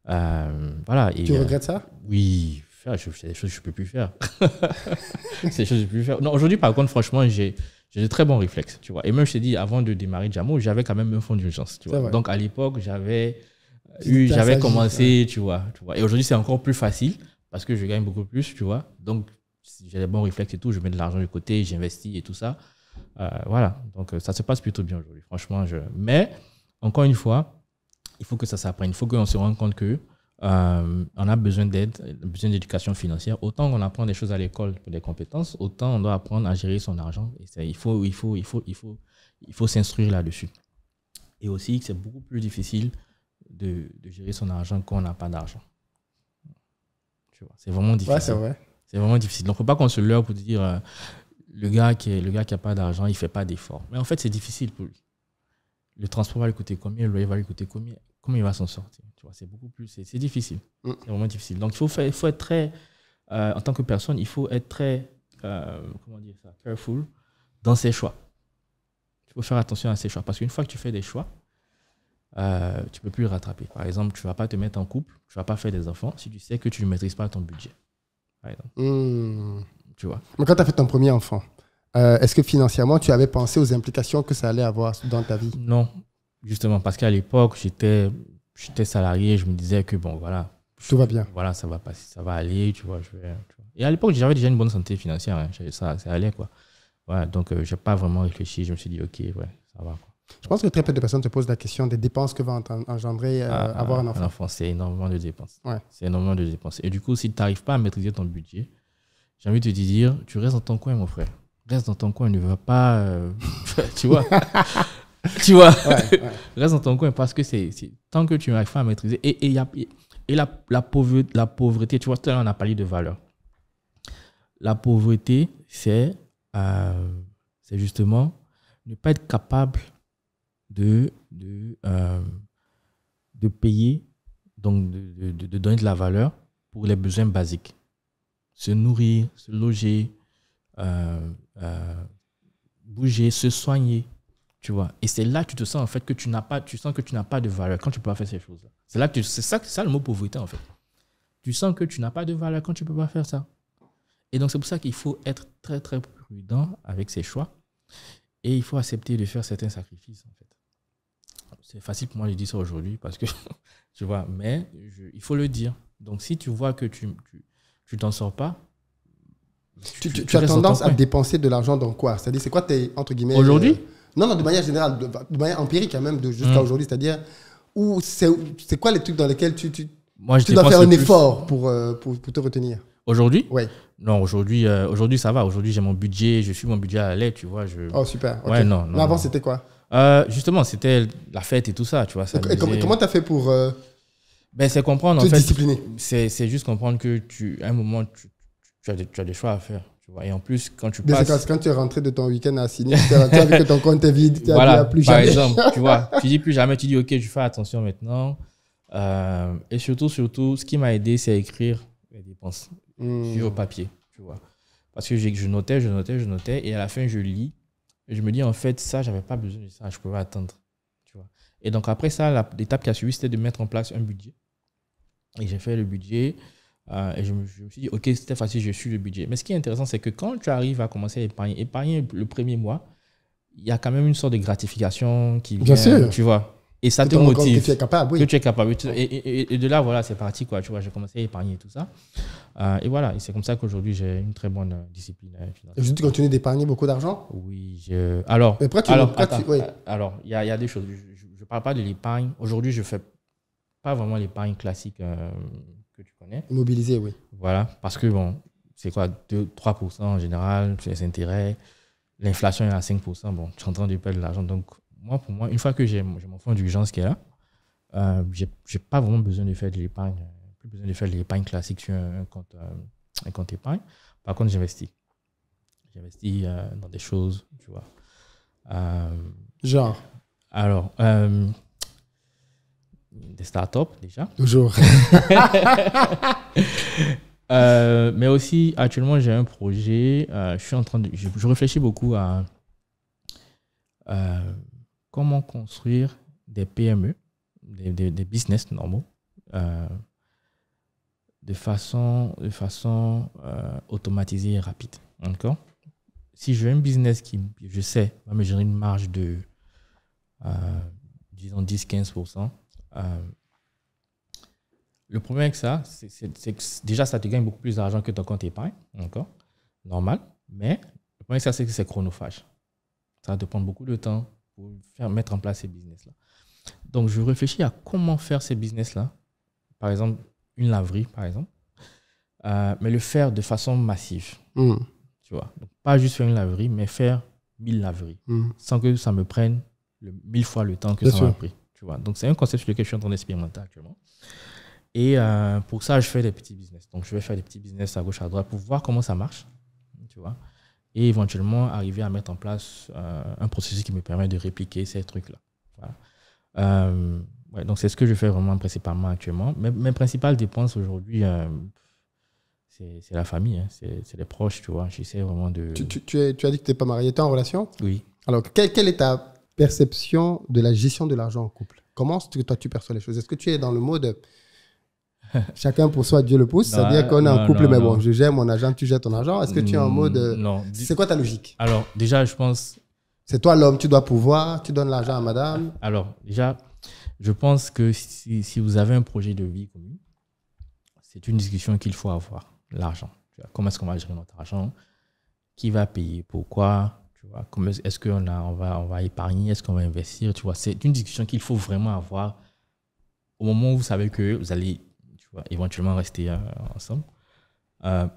Euh, voilà, et tu euh, regrettes ça Oui, c'est des choses que je ne peux plus faire. choses je peux plus faire. Non, aujourd'hui, par contre, franchement, j'ai j'ai de très bons réflexes, tu vois. Et même, je t'ai dit, avant de démarrer Jamo, j'avais quand même un fonds d'urgence, tu vois. Donc, à l'époque, j'avais eu, j'avais commencé, tu, vois, tu vois. Et aujourd'hui, c'est encore plus facile parce que je gagne beaucoup plus, tu vois. Donc, j'ai des bons réflexes et tout. Je mets de l'argent de côté, j'investis et tout ça. Euh, voilà. Donc, ça se passe plutôt bien aujourd'hui, franchement. Je... Mais, encore une fois, il faut que ça s'apprenne. Il faut qu'on se rende compte que euh, on a besoin d'aide, besoin d'éducation financière. Autant qu'on apprend des choses à l'école pour des compétences, autant on doit apprendre à gérer son argent. Et il faut, il faut, il faut, il faut, il faut s'instruire là-dessus. Et aussi, c'est beaucoup plus difficile de, gérer son argent quand on n'a pas d'argent. C'est vraiment difficile. Ouais, c'est vrai. C'est vraiment difficile. Donc, faut pas qu'on se leurre pour dire euh, le gars qui n'a le gars qui a pas d'argent, il fait pas d'efforts. Mais en fait, c'est difficile pour lui. Le transport va lui coûter combien, le loyer va lui coûter combien il va s'en sortir Tu vois, c'est beaucoup plus, c'est difficile. Mm. C'est vraiment difficile. Donc, il faut, faire, il faut être très, euh, en tant que personne, il faut être très, euh, comment dire ça, careful dans ses choix. Il faut faire attention à ses choix parce qu'une fois que tu fais des choix, euh, tu peux plus le rattraper. Par exemple, tu vas pas te mettre en couple, tu vas pas faire des enfants si tu sais que tu ne maîtrises pas ton budget. Hmm. Tu vois. Mais quand tu as fait ton premier enfant, euh, Est-ce que financièrement, tu avais pensé aux implications que ça allait avoir dans ta vie Non, Justement, parce qu'à l'époque, j'étais j'étais salarié, je me disais que bon, voilà. Tout va bien. Voilà, ça va passer, ça va aller, tu vois. Je vais, Et à l'époque, j'avais déjà une bonne santé financière, hein. ça, c'est allait, quoi. Voilà, donc je euh, j'ai pas vraiment réfléchi, je me suis dit, ok, ouais, ça va, Je pense que très peu de personnes se posent la question des dépenses que va engendrer euh, ah, avoir un ah, enfant. Un enfant, c'est énormément de dépenses. C'est énormément de dépenses. Et du coup, si tu n'arrives pas à maîtriser ton budget, j'ai envie de te dire, tu restes dans ton coin, mon frère. Reste dans ton coin, ne va pas. Euh, tu vois tu vois Reste dans ton coin parce que c'est tant que tu n'arrives pas à maîtriser. Et, et, y a, et la, la, pauvreté, la pauvreté, tu vois, tout à l'heure, on a parlé de valeur. La pauvreté, c'est euh, justement ne pas être capable de, de, euh, de payer, donc de, de, donner de la valeur pour les besoins basiques. Se nourrir, se loger, euh, euh, bouger, se soigner, tu vois Et c'est là que tu te sens en fait que tu n'as pas, tu sens que tu n'as pas de valeur quand tu peux pas faire ces choses-là. C'est là que c'est ça, ça le mot pauvreté en fait. Tu sens que tu n'as pas de valeur quand tu peux pas faire ça. Et donc c'est pour ça qu'il faut être très très prudent avec ses choix et il faut accepter de faire certains sacrifices en fait. C'est facile pour moi de dire ça aujourd'hui parce que tu vois, mais il faut le dire. Donc si tu vois que tu tu t'en sors pas, tu, as tendance à dépenser de l'argent dans quoi C'est-à-dire, c'est quoi tes, entre guillemets... Aujourd'hui euh, non, non, de manière générale, de, manière empirique, quand hein, même jusqu'à mm. aujourd'hui, c'est-à-dire, où c'est quoi les trucs dans lesquels tu, dois faire un effort euh, pour, pour, te retenir Aujourd'hui Oui. Non, aujourd'hui, euh, aujourd'hui ça va. Aujourd'hui, j'ai mon budget, je suis mon budget à l'aide, tu vois. Je... Oh, super. Ouais, non, avant, c'était quoi euh, Justement, c'était la fête et tout ça, tu vois. et, comment tu as fait pour. Ben, c'est comprendre, en discipliner. C'est juste comprendre que tu, à un moment, tu as des choix à faire. Et en plus, quand tu passes. Parce quand tu es rentré de ton week-end à Sydney, tu as vu que ton compte est vide, tu plus par exemple, tu vois, tu dis plus jamais, tu dis ok, je fais attention maintenant. Euh, et surtout, surtout, ce qui m'a aidé, c'est à écrire les dépenses hmm. sur le papier, tu vois. Parce que je notais, je notais, je notais, et à la fin, je lis. je me dis, en fait, ça, j'avais pas besoin de ça, je pouvais attendre. Tu vois. Et donc, après ça, l'étape qui a suivi, c'était de mettre en place un budget. Et j'ai fait le budget. Euh, et je me, suis dit, OK, c'était facile, je suis le budget. Mais ce qui est intéressant, c'est que quand tu arrives à commencer à épargner, épargner le premier mois, il y a quand même une sorte de gratification qui vient. Bien sûr. Tu vois. Et ça te motive. Que tu es capable, oui. Et, de là, voilà, c'est parti, quoi. Tu vois, j'ai commencé à épargner tout ça. Euh, et voilà, et c'est comme ça qu'aujourd'hui, j'ai une très bonne euh, discipline. Et tu continues d'épargner beaucoup d'argent Oui. Je... Alors, alors, il y, a, des choses. Je ne parle pas de l'épargne. Aujourd'hui, je ne fais pas vraiment l'épargne classique tu connais. Immobilisé, oui. Voilà, parce que bon, c'est quoi, 2, 3% en général, les intérêts, l'inflation est à 5%, bon, tu es en train de perdre l'argent. Donc, moi, pour moi, une fois que j'ai mon fonds d'urgence qui est là, euh, j'ai pas vraiment besoin de faire de l'épargne, plus besoin de faire de l'épargne classique sur un, compte, euh, un compte épargne. Par contre, j'investis. J'investis euh, dans des choses, tu vois. Genre Alors, des startups déjà. Toujours. Euh, mais aussi, actuellement, j'ai un projet. Euh, je suis en train de. Je, réfléchis beaucoup à euh, comment construire des PME, des, des, business normaux, de façon, de façon automatisée et rapide. encore Si je veux un business qui, je sais, va me une marge de, disons, 10-15%, euh, le problème avec ça, c'est que déjà, ça te gagne beaucoup plus d'argent que ton compte épargne, d'accord Normal. Mais le problème avec ça, c'est que c'est chronophage. Ça va te prendre beaucoup de temps pour faire, mettre en place ces business-là. Donc, je réfléchis à comment faire ces business-là. Par exemple, une laverie, par exemple. Euh, mais le faire de façon massive. Mm. Tu vois Donc, pas juste faire une laverie, mais faire 1000 laveries. Mm. Sans que ça me prenne le, mille fois le temps que ça m'a pris. Donc, c'est un concept sur lequel je suis en train d'expérimenter actuellement. Et euh, pour ça, je fais des petits business. Donc, je vais faire des petits business à gauche, à droite pour voir comment ça marche. Tu vois. Et éventuellement, arriver à mettre en place euh, un processus qui me permet de répliquer ces trucs-là. Euh, donc, c'est ce que je fais vraiment principalement actuellement. Mes, mes principales dépenses aujourd'hui, c'est la famille, hein. c'est les proches, tu vois. J'essaie vraiment de. Tu, tu, as dit que tu n'es pas marié, tu es en relation Oui. Alors, quelle, quelle est perception de la gestion de l'argent en couple. Comment est-ce que toi tu perçois les choses Est-ce que tu es dans le mode chacun pour soi, Dieu le pousse C'est-à-dire qu'on est en couple, mais bon, je gère mon argent, tu gères ton argent. Est-ce que tu es en mm, mode. Euh, non. C'est quoi ta logique Alors, déjà, je pense. C'est toi l'homme, tu dois pouvoir, tu donnes l'argent à madame. Alors, déjà, je pense que si, si vous avez un projet de vie commun, c'est une discussion qu'il faut avoir l'argent. Comment est-ce qu'on va gérer notre argent Qui va payer Pourquoi est-ce qu'on on va, on va épargner Est-ce qu'on va investir Tu vois, c'est une discussion qu'il faut vraiment avoir au moment où vous savez que vous allez tu vois, éventuellement rester euh, ensemble. Euh,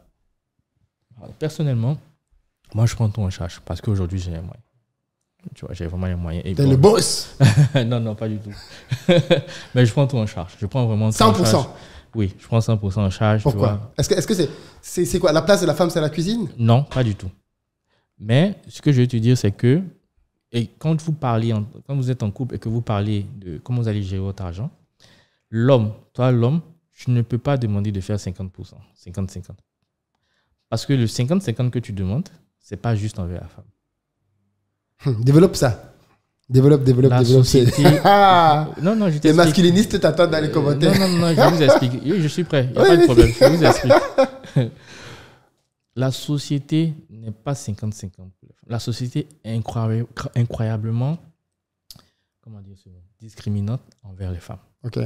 personnellement, moi, je prends tout en charge parce qu'aujourd'hui, j'ai les moyens. Tu vois, j'ai vraiment les moyens. T'es le boss Non, non, pas du tout. Mais je prends tout en charge. Je prends vraiment 100%. Oui, je prends 100% en charge. Pourquoi Est-ce que c'est -ce c'est, quoi La place de la femme, c'est la cuisine Non, pas du tout. Mais ce que je veux te dire, c'est que et quand vous parlez, quand vous êtes en couple et que vous parlez de comment vous allez gérer votre argent, l'homme, toi l'homme, tu ne peux pas demander de faire 50%, 50-50. Parce que le 50-50 que tu demandes, ce n'est pas juste envers la femme. développe ça. Développe, développe, développe. Ah! non, non, je Les masculinistes t'attendent dans les commentaires. non, non, non, je vous explique. Je suis prêt. Il n'y a pas de problème. Je vous explique la société n'est pas 50-50 La société est incroyablement comment dire discriminante envers les femmes. Ok.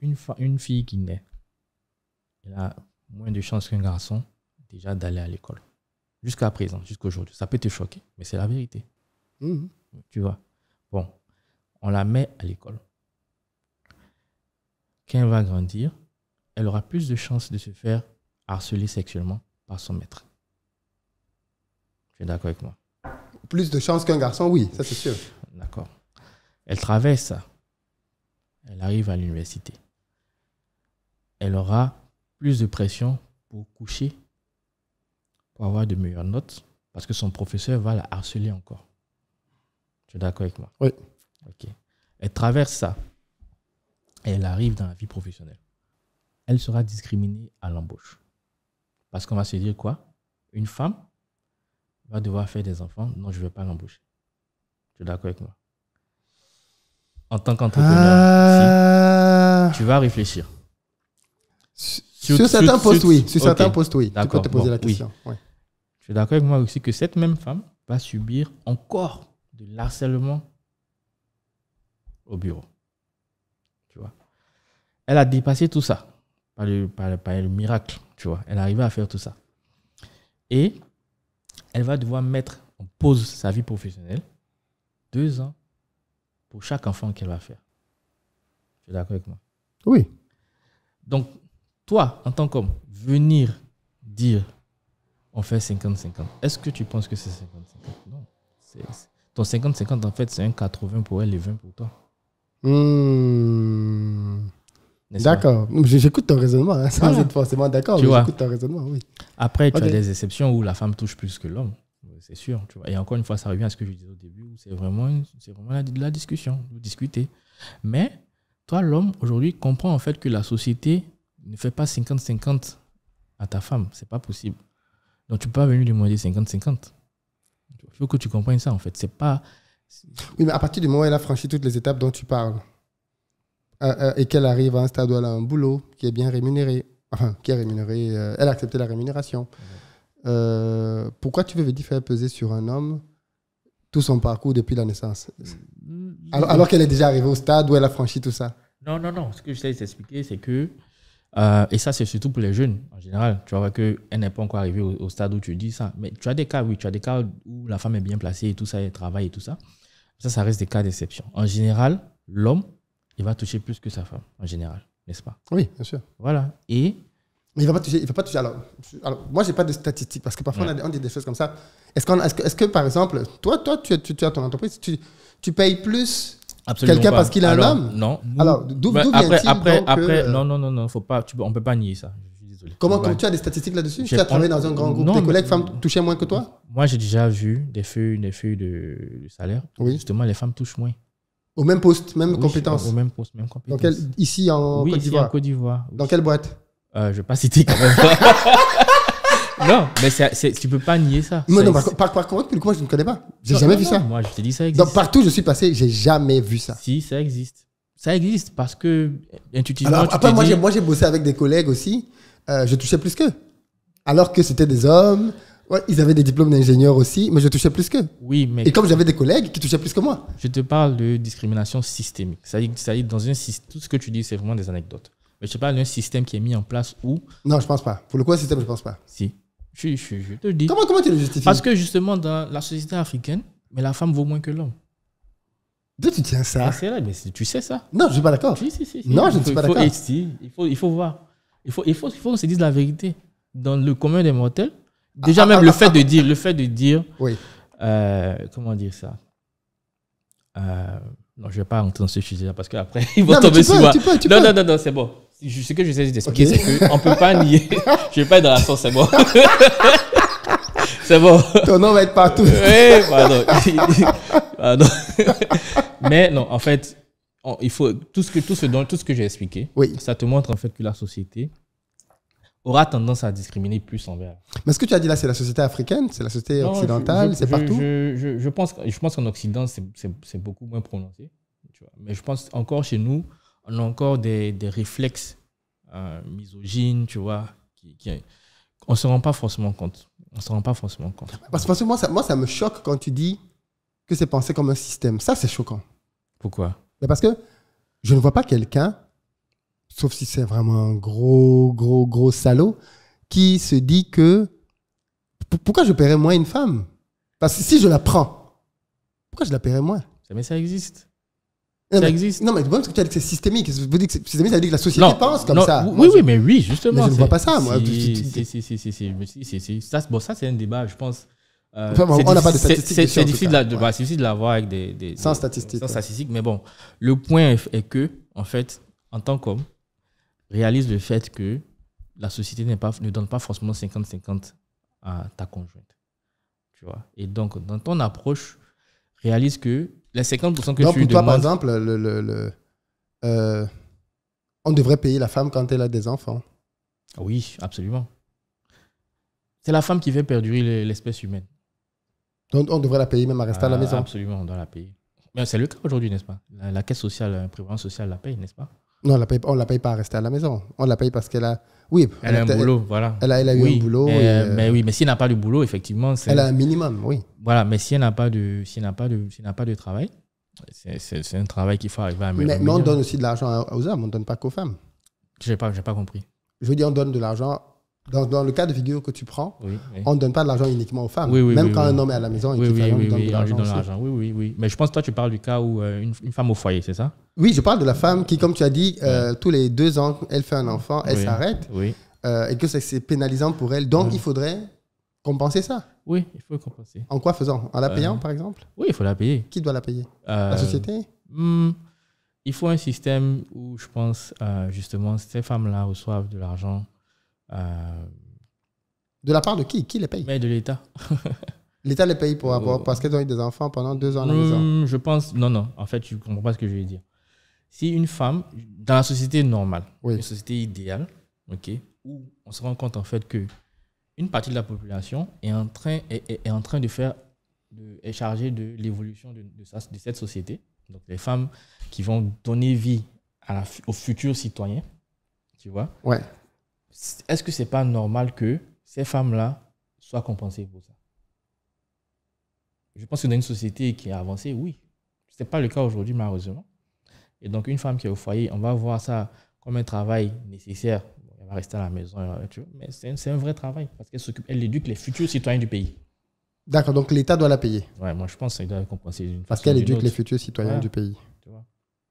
Une, fille qui naît, elle a moins de chances qu'un garçon déjà d'aller à l'école. Jusqu'à présent, jusqu'aujourd'hui. Ça peut te choquer, mais c'est la vérité. Mmh. Tu vois. Bon, on la met à l'école. Quand elle va grandir, elle aura plus de chances de se faire harceler sexuellement par son maître. Tu es d'accord avec moi Plus de chance qu'un garçon, oui, ça c'est sûr. D'accord. Elle traverse ça. Elle arrive à l'université. Elle aura plus de pression pour coucher, pour avoir de meilleures notes, parce que son professeur va la harceler encore. Tu es d'accord avec moi Oui. Ok. Elle traverse ça. Elle arrive dans la vie professionnelle. Elle sera discriminée à l'embauche. Parce qu'on va se dire quoi Une femme va devoir faire des enfants. Non, je ne veux pas l'embaucher. Tu es d'accord avec moi En tant qu'entrepreneur, ah. tu vas réfléchir. Sur, certains postes, oui. Sur certains postes, oui. Tu peux te poser la question. d'accord avec moi aussi que cette même femme va subir encore de harcèlement au bureau. Tu vois Elle a dépassé tout ça par le, miracle, tu vois. Elle arrivait à faire tout ça. Et elle va devoir mettre en pause sa vie professionnelle deux ans pour chaque enfant qu'elle va faire. Tu es d'accord avec moi Oui. Donc, toi, en tant qu'homme, venir dire on fait 50-50, est-ce que tu penses que c'est 50-50 Non. Ton 50-50, en fait, c'est un 80 pour elle et 20 pour toi. Mmh. D'accord. J'écoute ton raisonnement, ça hein, sans ah. être forcément d'accord. J'écoute ton raisonnement, Après, tu as des exceptions où la femme touche plus que l'homme. C'est sûr. Et encore une fois, ça revient à ce que je disais au début. C'est vraiment, c'est vraiment la, la discussion, de discuter. Mais toi, l'homme, aujourd'hui, comprend en fait que la société ne fait pas 50-50 à ta femme. C'est pas possible. Donc, tu peux pas venir lui demander 50-50. Il faut que tu comprennes ça, en fait. C'est pas. Oui, mais à partir du moment où elle a franchi toutes les étapes dont tu parles. Euh, euh, et qu'elle arrive à un stade où elle a un boulot qui est bien rémunéré, enfin, qui est rémunéré, euh, elle a accepté la rémunération. pourquoi tu veux faire peser sur un homme tout son parcours depuis la naissance mm. Alors, qu'elle est déjà arrivée au stade où elle a franchi tout ça Non, non, non. Ce que je t'ai expliqué, c'est que et ça, c'est surtout pour les jeunes en général. Tu vois qu'elle n'est pas encore arrivée au, stade où tu dis ça. Mais tu as des cas, oui, tu as des cas où la femme est bien placée et tout ça, elle travaille et tout ça. Ça, ça reste des cas d'exception. En général, l'homme il va toucher plus que sa femme, en général, n'est-ce pas Oui, bien sûr. Voilà. Et. Mais il va pas toucher. Il va pas toucher. Alors, moi, j'ai pas de statistiques parce que parfois, on, a, dit des choses comme ça. Est-ce qu'on, est que, que, par exemple, toi, toi tu, tu, as ton entreprise, tu, tu payes plus quelqu'un parce qu'il est un homme Non. alors, d'où vient Après, après, après euh, non, non, non, non, faut pas, on ne peut pas nier ça. Comment, comment, tu as des statistiques là-dessus Tu as travaillé dans un grand groupe, non, tes collègues femmes touchaient moins que toi Moi, j'ai déjà vu des feuilles, des feuilles de, de salaire. Oui. Justement, les femmes touchent moins. Au même poste, même compétence. Au même poste, même compétence. ici en Côte d'Ivoire. Dans quelle boîte euh, Je ne vais pas citer quand même. non, mais tu peux pas nier ça. par, contre, moi je ne connais pas. J'ai jamais vu ça. Moi je t'ai dit ça existe. Donc partout où je suis passé, j'ai jamais vu ça. Si, ça existe. Ça existe parce que intuitivement. après, moi j'ai bossé avec des collègues aussi. Euh, je touchais plus qu'eux. Alors que c'était des hommes, Ouais, ils avaient des diplômes d'ingénieur aussi, mais je touchais plus qu'eux. Oui, mais. Et comme j'avais des collègues qui touchaient plus que moi. Je te parle de discrimination systémique. Ça ça est, dans un tout ce que tu dis, c'est vraiment des anecdotes. Mais je te parle d'un système qui est mis en place où. Non, je pense pas. Pour le coup, système, je pense pas. Si. Je, je, je te dis. Comment, comment tu le justifies Parce que justement, dans la société africaine, mais la femme vaut moins que l'homme. D'où tu tiens ça C'est vrai, mais tu sais ça. Non, je suis pas d'accord. non, je ne suis pas d'accord. Il faut, il faut voir. Il faut, il faut, il faut qu'on se dise la vérité. Dans le commun des mortels, Déjà ah, même ah, le, ah, fait de dire, le fait de dire, oui. Euh, comment dire ça euh, Non, je vais pas rentrer dans ce sujet-là parce qu'après ils vont tomber sur moi. non, non, non, non, c'est bon. Je, ce que j'essaie d'expliquer, c'est qu'on peut pas nier. je vais pas être dans la sauce, c'est bon. c'est bon. Ton nom va être partout. oui, pardon. Mais non, en fait, il faut tout ce que tout ce dont, tout ce que j'ai expliqué. Oui. Ça te montre en fait que la société aura tendance à discriminer plus envers. Mais ce que tu as dit là, c'est la société africaine, c'est la société occidentale, c'est partout je, pense, je pense qu'en Occident, c'est beaucoup moins prononcé. Mais je pense encore chez nous, on a encore des, réflexes euh, misogynes, tu vois, qui, on ne se rend pas forcément compte. On se rend pas forcément compte. Parce, que moi ça, moi, ça me choque quand tu dis que c'est pensé comme un système. Ça, c'est choquant. Pourquoi Parce que je ne vois pas quelqu'un sauf si c'est vraiment un gros, gros, gros salaud, qui se dit que pourquoi je paierais moins une femme Parce que si je la prends, pourquoi je la paierais moins Mais ça existe. ça existe. Non, mais le problème, c'est que tu as dit que c'est systémique. vous dites que que, systémique, ça veut dire que la société pense comme ça. Oui, oui, mais oui, justement. Mais je ne vois pas ça, moi. Si, si, si, si, Ça, bon, ça, c'est un débat, je pense. Euh, on n'a pas de statistiques. Bah, c'est difficile, de l'avoir avec des, Sans statistiques. Sans statistiques, mais bon. Le point est que, en fait, en tant qu'homme, réalise le fait que la société ne donne pas forcément 50-50 à ta conjointe. Tu vois Et donc, dans ton approche, réalise que les 50% que tu pour toi, par exemple, le, euh, on devrait payer la femme quand elle a des enfants. Oui, absolument. C'est la femme qui fait perdurer l'espèce humaine. Donc, on devrait la payer même à rester à la ah, maison. Absolument, on doit la payer. Mais c'est le cas aujourd'hui, n'est-ce pas la, caisse sociale, la prévention sociale la paye, n'est-ce pas non, on la paye, on oh, la paye pas à rester à la maison. On oh, la paye parce qu'elle a. Oui, elle, a, un boulot, voilà. Elle a, elle a eu un boulot. Euh, euh, mais oui, mais si elle n'a pas de boulot, effectivement. Elle a un minimum, oui. Voilà, mais si elle n'a pas, de, si n'a pas, de, si n'a pas de travail, c'est un travail qu'il faut arriver à améliorer. Mais, on donne aussi de l'argent aux hommes, on ne donne pas qu'aux femmes. Je n'ai j'ai pas compris. Je veux dire, on donne de l'argent dans, dans, le cas de figure que tu prends, on ne donne pas de l'argent uniquement aux femmes. Même quand un homme est à la maison il qu'il donne de l'argent. Oui, oui, oui. Mais je pense que toi, tu parles du cas où euh, une, femme au foyer, c'est ça Oui, je parle de la femme qui, comme tu as dit, euh, tous les deux ans, elle fait un enfant, elle s'arrête. Euh, et que c'est pénalisant pour elle. Donc, il faudrait compenser ça. Oui, il faut compenser. En quoi faisant En la payant, par exemple Oui, il faut la payer. Qui doit la payer La société hmm, Il faut un système où, je pense, justement, ces femmes-là reçoivent de l'argent euh, de la part de qui Qui les paye Mais de l'État. L'État les paye pour oh. avoir, parce qu'elles ont eu des enfants pendant deux ans ans hmm, Je pense, non, non, en fait, tu ne comprends pas ce que je veux dire. Si une femme, dans la société normale, une société idéale, ok, où on se rend compte en fait que une partie de la population est en train, est, en train de faire, est chargée de l'évolution de, de, cette société. Donc les femmes qui vont donner vie à aux futurs citoyens, tu vois. Ouais est-ce que c'est pas normal que ces femmes-là soient compensées pour ça Je pense que dans une société qui est avancée, oui. Ce n'est pas le cas aujourd'hui, malheureusement. Et donc, une femme qui est au foyer, on va voir ça comme un travail nécessaire. Elle va rester à la maison, euh, tu vois, mais c'est un, vrai travail parce qu'elle s'occupe, elle éduque les futurs citoyens du pays. D'accord, donc l'État doit la payer. Ouais, moi je pense qu'elle doit la compenser. Parce qu'elle éduque les futurs citoyens du pays.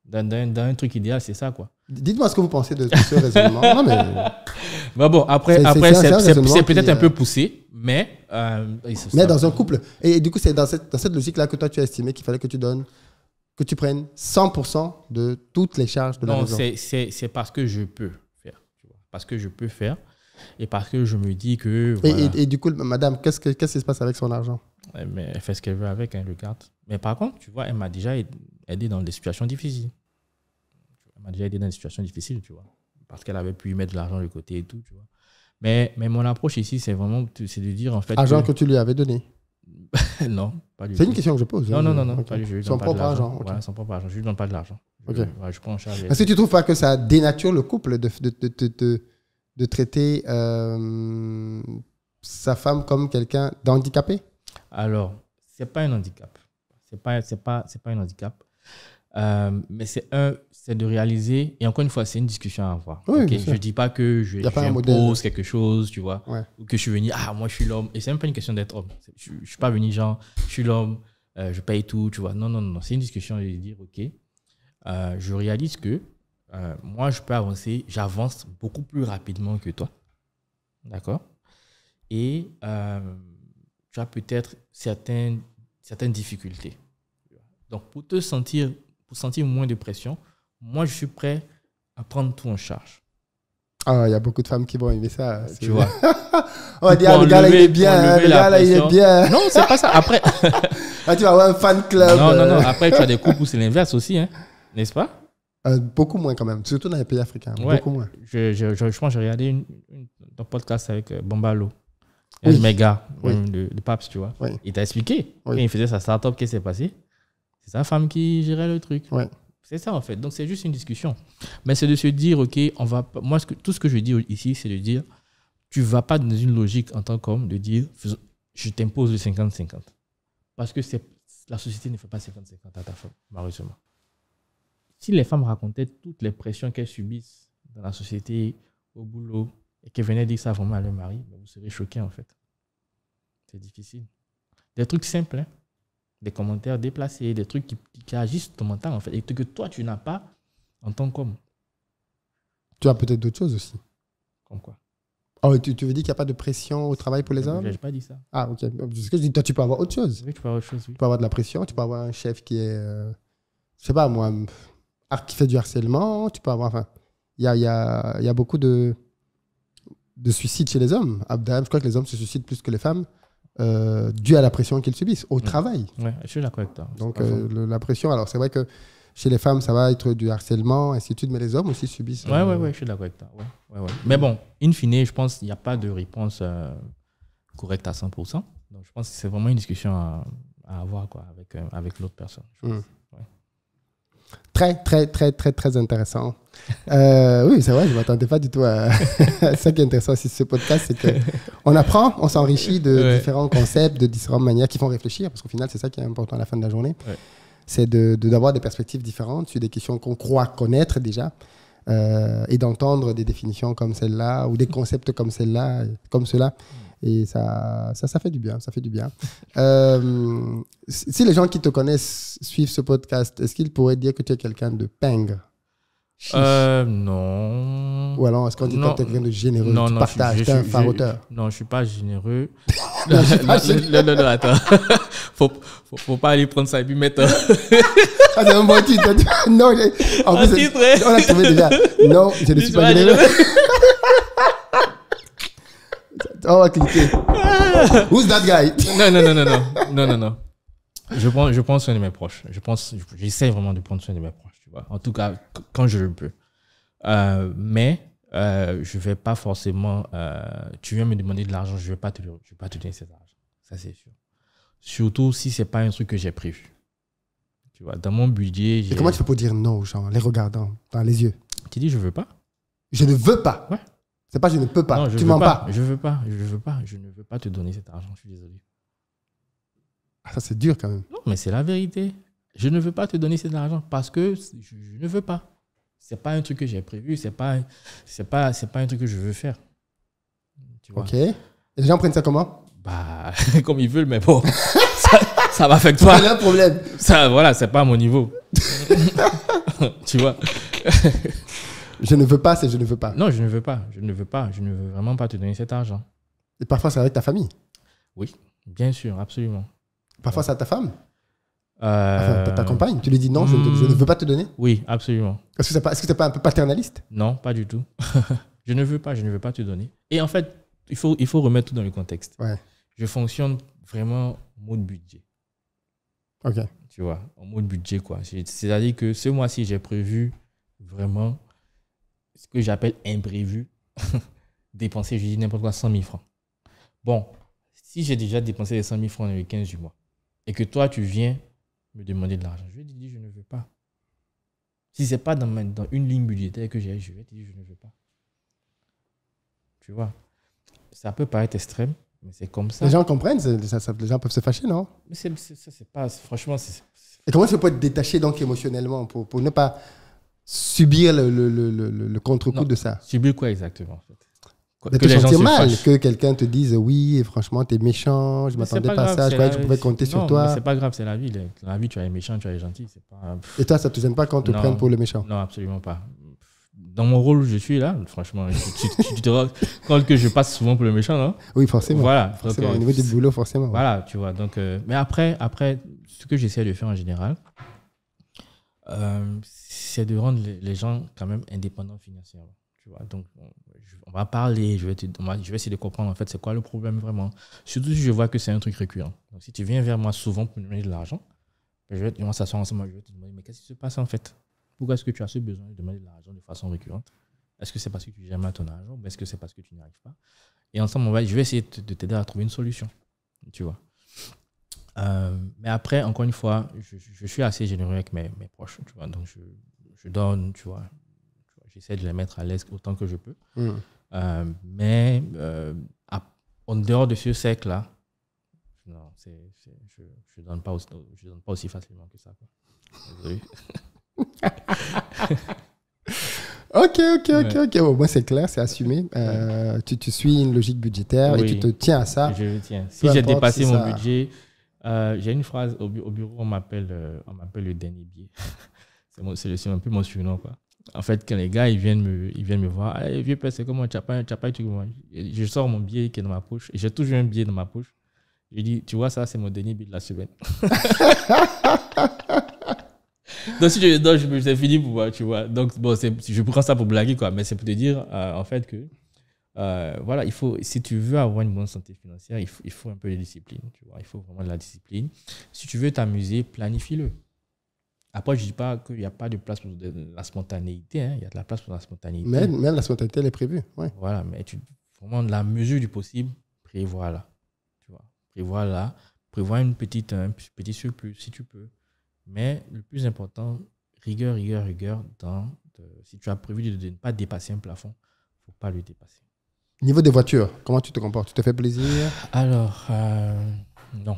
Dans, un truc idéal, c'est ça, quoi. Dites-moi ce que vous pensez de, ce raisonnement. mais... bon, après, c'est, après, peut-être un peu euh, poussé, mais. Euh, mais dans un couple. Et, du coup, c'est dans cette, dans cette logique-là que toi, tu as estimé qu'il fallait que tu donnes, que tu prennes 100% de toutes les charges de la non, Non, c'est parce que je peux faire. parce que je peux faire et parce que je me dis que. Et, et, du coup, madame, qu'est-ce, qu'est-ce qui se passe avec son argent mais Elle fait ce qu'elle veut avec, elle hein, regarde. Mais par contre, tu vois, elle m'a déjà aidé dans des situations difficiles. Elle m'a déjà aidé dans des situations difficiles, tu vois. Parce qu'elle avait pu mettre de l'argent de côté et tout, tu vois. Mais, mais mon approche ici, c'est vraiment c'est de dire en fait. L'argent que, tu lui avais donné Non, pas du C'est une question que je pose. Non, non, hein. non, non Son propre argent. son propre argent. Je lui donne pas de l'argent. Ok. Je, prends en charge. Est-ce que tu trouves pas que ça dénature le couple de, de, de de traiter euh, sa femme comme quelqu'un d'handicapé Alors, ce n'est pas un handicap. Ce n'est pas, c'est pas un handicap. Euh, mais c'est un, c'est de réaliser, et encore une fois, c'est une discussion à avoir. Je ne dis pas que je pose quelque chose, tu vois, ou que je suis venu, ah, moi je suis l'homme. Et c'est même pas une question d'être homme. Je ne suis pas venu genre, je suis l'homme, euh, je paye tout, tu vois. Non, non, non, c'est une discussion de dire, ok, je réalise que euh, moi, je peux avancer, j'avance beaucoup plus rapidement que toi. D'accord Et euh, tu as peut-être certaines, certaines difficultés. Donc, pour te sentir, pour sentir moins de pression, moi, je suis prêt à prendre tout en charge. Ah, il y a beaucoup de femmes qui vont aimer ça. Tu vois. on va dire, ah, le gars il est bien. Le il est bien. Non, c'est pas ça. Après. Ah, tu vas avoir un fan club. Non, non, non. Après, tu as des couples où c'est l'inverse aussi, hein. n'est-ce pas euh, beaucoup moins quand même, surtout dans les pays africains. Beaucoup moins. Je, je, je, pense que j'ai regardé une, un podcast avec euh, Bombalo, un méga de, Paps, tu vois. Il t'a expliqué. il faisait sa start-up, qu'est-ce qui s'est passé C'est sa femme qui gérait le truc. C'est ça en fait. Donc c'est juste une discussion. Mais c'est de se dire, OK, on va. Moi, ce tout ce que je dis ici, c'est de dire, tu vas pas dans une logique en tant qu'homme de dire, je t'impose le 50-50. Parce que la société ne fait pas 50-50 à ta femme, malheureusement si les femmes racontaient toutes les pressions qu'elles subissent dans la société, au boulot, et qu'elles venaient dire ça vraiment à leur mari, vous serez choqués en fait. C'est difficile. Des trucs simples, hein? des commentaires déplacés, des trucs qui, qui agissent ton mental en fait, et que toi tu n'as pas en tant qu'homme. Tu as peut-être d'autres choses aussi. Comme quoi ah tu, tu, veux dire qu'il n'y a pas de pression au travail pour les hommes Je n'ai pas dit ça. Ah, ok. que je dis, toi, tu peux avoir autre chose. Oui, tu peux avoir autre chose. Tu peux avoir de la pression, tu peux avoir un chef qui est. Euh, je sais pas, moi, qui fait du harcèlement, tu peux avoir. Enfin, il y a, y, a, y a, beaucoup de, de suicides chez les hommes. Abdam, je crois que les hommes se suicident plus que les femmes. Euh, dû à la pression qu'ils subissent au travail. Ouais, je suis d'accord. correct. Donc euh, la pression, alors c'est vrai que chez les femmes, ça va être du harcèlement, ainsi de mais les hommes aussi subissent. Ouais, ouais, ouais, je suis d'accord. correct. Ouais, ouais, mais bon, in fine, je pense qu'il n'y a pas de réponse euh, correcte à 100%. Donc je pense que c'est vraiment une discussion à, avoir quoi, avec, avec l'autre personne. Je hmm. pense. Très, très, très, très, très intéressant. Euh, oui, c'est vrai, je ne m'attendais pas du tout à, ça qui est intéressant aussi ce podcast, c'est qu'on apprend, on s'enrichit de différents concepts, de différentes manières qui font réfléchir, parce qu'au final, c'est ça qui est important à la fin de la journée. C'est d'avoir des perspectives différentes sur des questions qu'on croit connaître déjà, euh, et d'entendre des définitions comme celle-là, ou des concepts comme celle-là, comme cela. Mm. Et ça, ça, ça fait du bien, ça fait du bien. Euh, si les gens qui te connaissent suivent ce podcast, est-ce qu'ils pourraient dire que tu es quelqu'un de pingre euh, non. Ou alors, est-ce qu'on dit que tu es quelqu'un de généreux Non, tu non, partages, je, non, je suis pas généreux. non, non, non, attends. faut, faut, faut, pas aller prendre ça et puis mettre. Hein. ah, c'est un bon titre. Non, en plus, titre, hein. on Non, je ne suis pas généreux. Oh, on cliquer. Who's that guy? Non, non, non, non, non. Non, non, Je prends, je prends soin de mes proches. Je pense, j'essaie vraiment de prendre soin de mes proches, tu vois. En tout cas, quand je le peux. Euh, mais euh, je vais pas forcément. Euh, tu viens me demander de l'argent, je vais pas te, je vais pas te donner cet argent. Ça c'est sûr. Surtout si c'est pas un truc que j'ai prévu. Tu vois, dans mon budget. Et comment tu peux dire non aux gens, les regardant dans les yeux Tu dis je veux pas. Je ne veux pas. Ouais. C'est pas je ne peux pas. tu mens pas. Je veux pas. Je veux pas. Je ne veux pas te donner cet argent. Je suis désolé. Ah, ça c'est dur quand même. Non, mais c'est la vérité. Je ne veux pas te donner cet argent parce que je, ne veux pas. C'est pas un truc que j'ai prévu. C'est pas c'est pas c'est pas un truc que je veux faire. Ok. Et les gens prennent ça comment Bah comme ils veulent, mais bon. ça, va m'affecte pas. C'est un problème. Ça voilà, c'est pas à mon niveau. tu vois. Je ne veux pas, c'est je ne veux pas. Non, je ne veux pas. Je ne veux pas. Je ne veux vraiment pas te donner cet argent. Et parfois, c'est avec ta famille Oui, bien sûr, absolument. Parfois, c'est ta femme euh... Ta compagne Tu lui dis non, je, ne hmm. veux pas te donner Oui, absolument. Est-ce que tu n'es pas, un peu paternaliste Non, pas du tout. je ne veux pas, je ne veux pas te donner. Et en fait, il faut, il faut remettre tout dans le contexte. Je fonctionne vraiment en mode budget. Ok. Tu vois, en mode budget, quoi. C'est-à-dire que ce mois-ci, j'ai prévu vraiment ce que j'appelle imprévu, dépenser, je dis n'importe quoi, 100 000 francs. Bon, si j'ai déjà dépensé les 100 000 francs dans les 15 du mois, et que toi, tu viens me demander de l'argent, je vais te dire, je ne veux pas. Si ce n'est pas dans, une ligne budgétaire que j'ai, je vais te dire, je ne veux pas. Tu vois, ça peut paraître extrême, mais c'est comme ça. Les gens comprennent, ça, les gens peuvent se fâcher, non Mais ça, c'est pas, franchement, c'est... Et comment tu peux être détaché donc émotionnellement pour ne pas subir le, le, le, le contre-coup de ça. Subir quoi exactement que te sentir mal, que quelqu'un te dise oui, franchement, t'es méchant, je m'attendais pas, à ça, je pouvais compter non, sur toi. C'est pas grave, c'est la vie. la vie, tu as méchant, tu as gentil. Pas... Et toi, ça te gêne pas quand on te prenne pour le méchant Non, absolument pas dans mon rôle où je suis là, franchement, tu, tu, tu, compte que je passe souvent pour le méchant, non Oui, forcément. Voilà. Forcément, au euh, niveau du boulot, forcément. Voilà, tu vois. Donc, euh, mais après, après, ce que j'essaie de faire en général, euh, c'est de rendre les gens quand même indépendants financièrement. Tu vois, donc on, va parler, je vais, je vais essayer de comprendre en fait c'est quoi le problème vraiment. Surtout si je vois que c'est un truc récurrent. Donc si tu viens vers moi souvent pour me demander de l'argent, je vais, ensemble, je vais te demander mais qu'est-ce qui se passe en fait Pourquoi est-ce que tu as ce besoin de demander de l'argent de façon récurrente Est-ce que c'est parce que tu gères mal ton argent ou est-ce que c'est parce que tu n'y arrives pas Et ensemble, je vais essayer de t'aider à trouver une solution. Tu vois. Euh, mais après, encore une fois, je, suis assez généreux avec mes, proches, tu vois. Donc, je, donne, tu vois. J'essaie de les mettre à l'aise autant que je peux. Mm. Euh, mais euh, en dehors de ce cercle-là, non, je donne, pas aussi, facilement que ça. Ok, ok, ok, ok. moi, c'est clair, c'est assumé. tu, tu, suis une logique budgétaire et tu te tiens à ça. Je tiens. Si j'ai dépassé mon budget, euh, j'ai une phrase au, On bureau, euh, on m'appelle le dernier billet. c'est un peu mon surnom. Quoi. En fait, quand les gars ils viennent me, ils viennent me voir, hey, vieux père, c'est comment, tu n'as pas, pas je, je sors mon billet qui est dans ma poche. et J'ai toujours un billet dans ma poche. Je dis, tu vois, ça, c'est mon dernier billet de la semaine. donc, si je, donc, je, fini pour moi, tu vois. Donc, bon, je prends ça pour blaguer, quoi. Mais c'est pour te dire, euh, en fait, que euh, voilà, il faut, si tu veux avoir une bonne santé financière, il faut, il faut un peu de discipline. Tu vois, il faut vraiment de la discipline. Si tu veux t'amuser, planifie-le. Après, je ne dis pas qu'il n'y a pas de place pour la spontanéité. Hein. Il y a de la place pour la spontanéité. mais même la spontanéité, elle est prévue. Voilà, mais tu, vraiment, de la mesure du possible, prévois-la. Tu vois, prévois-la. Prévois une petite, un petit surplus, si tu peux. Mais le plus important, rigueur, rigueur, rigueur. Dans, euh, si tu as prévu de, de ne pas dépasser un plafond, il ne faut pas le dépasser. Niveau des voitures, comment tu te comportes Tu te fais plaisir Alors, euh, non.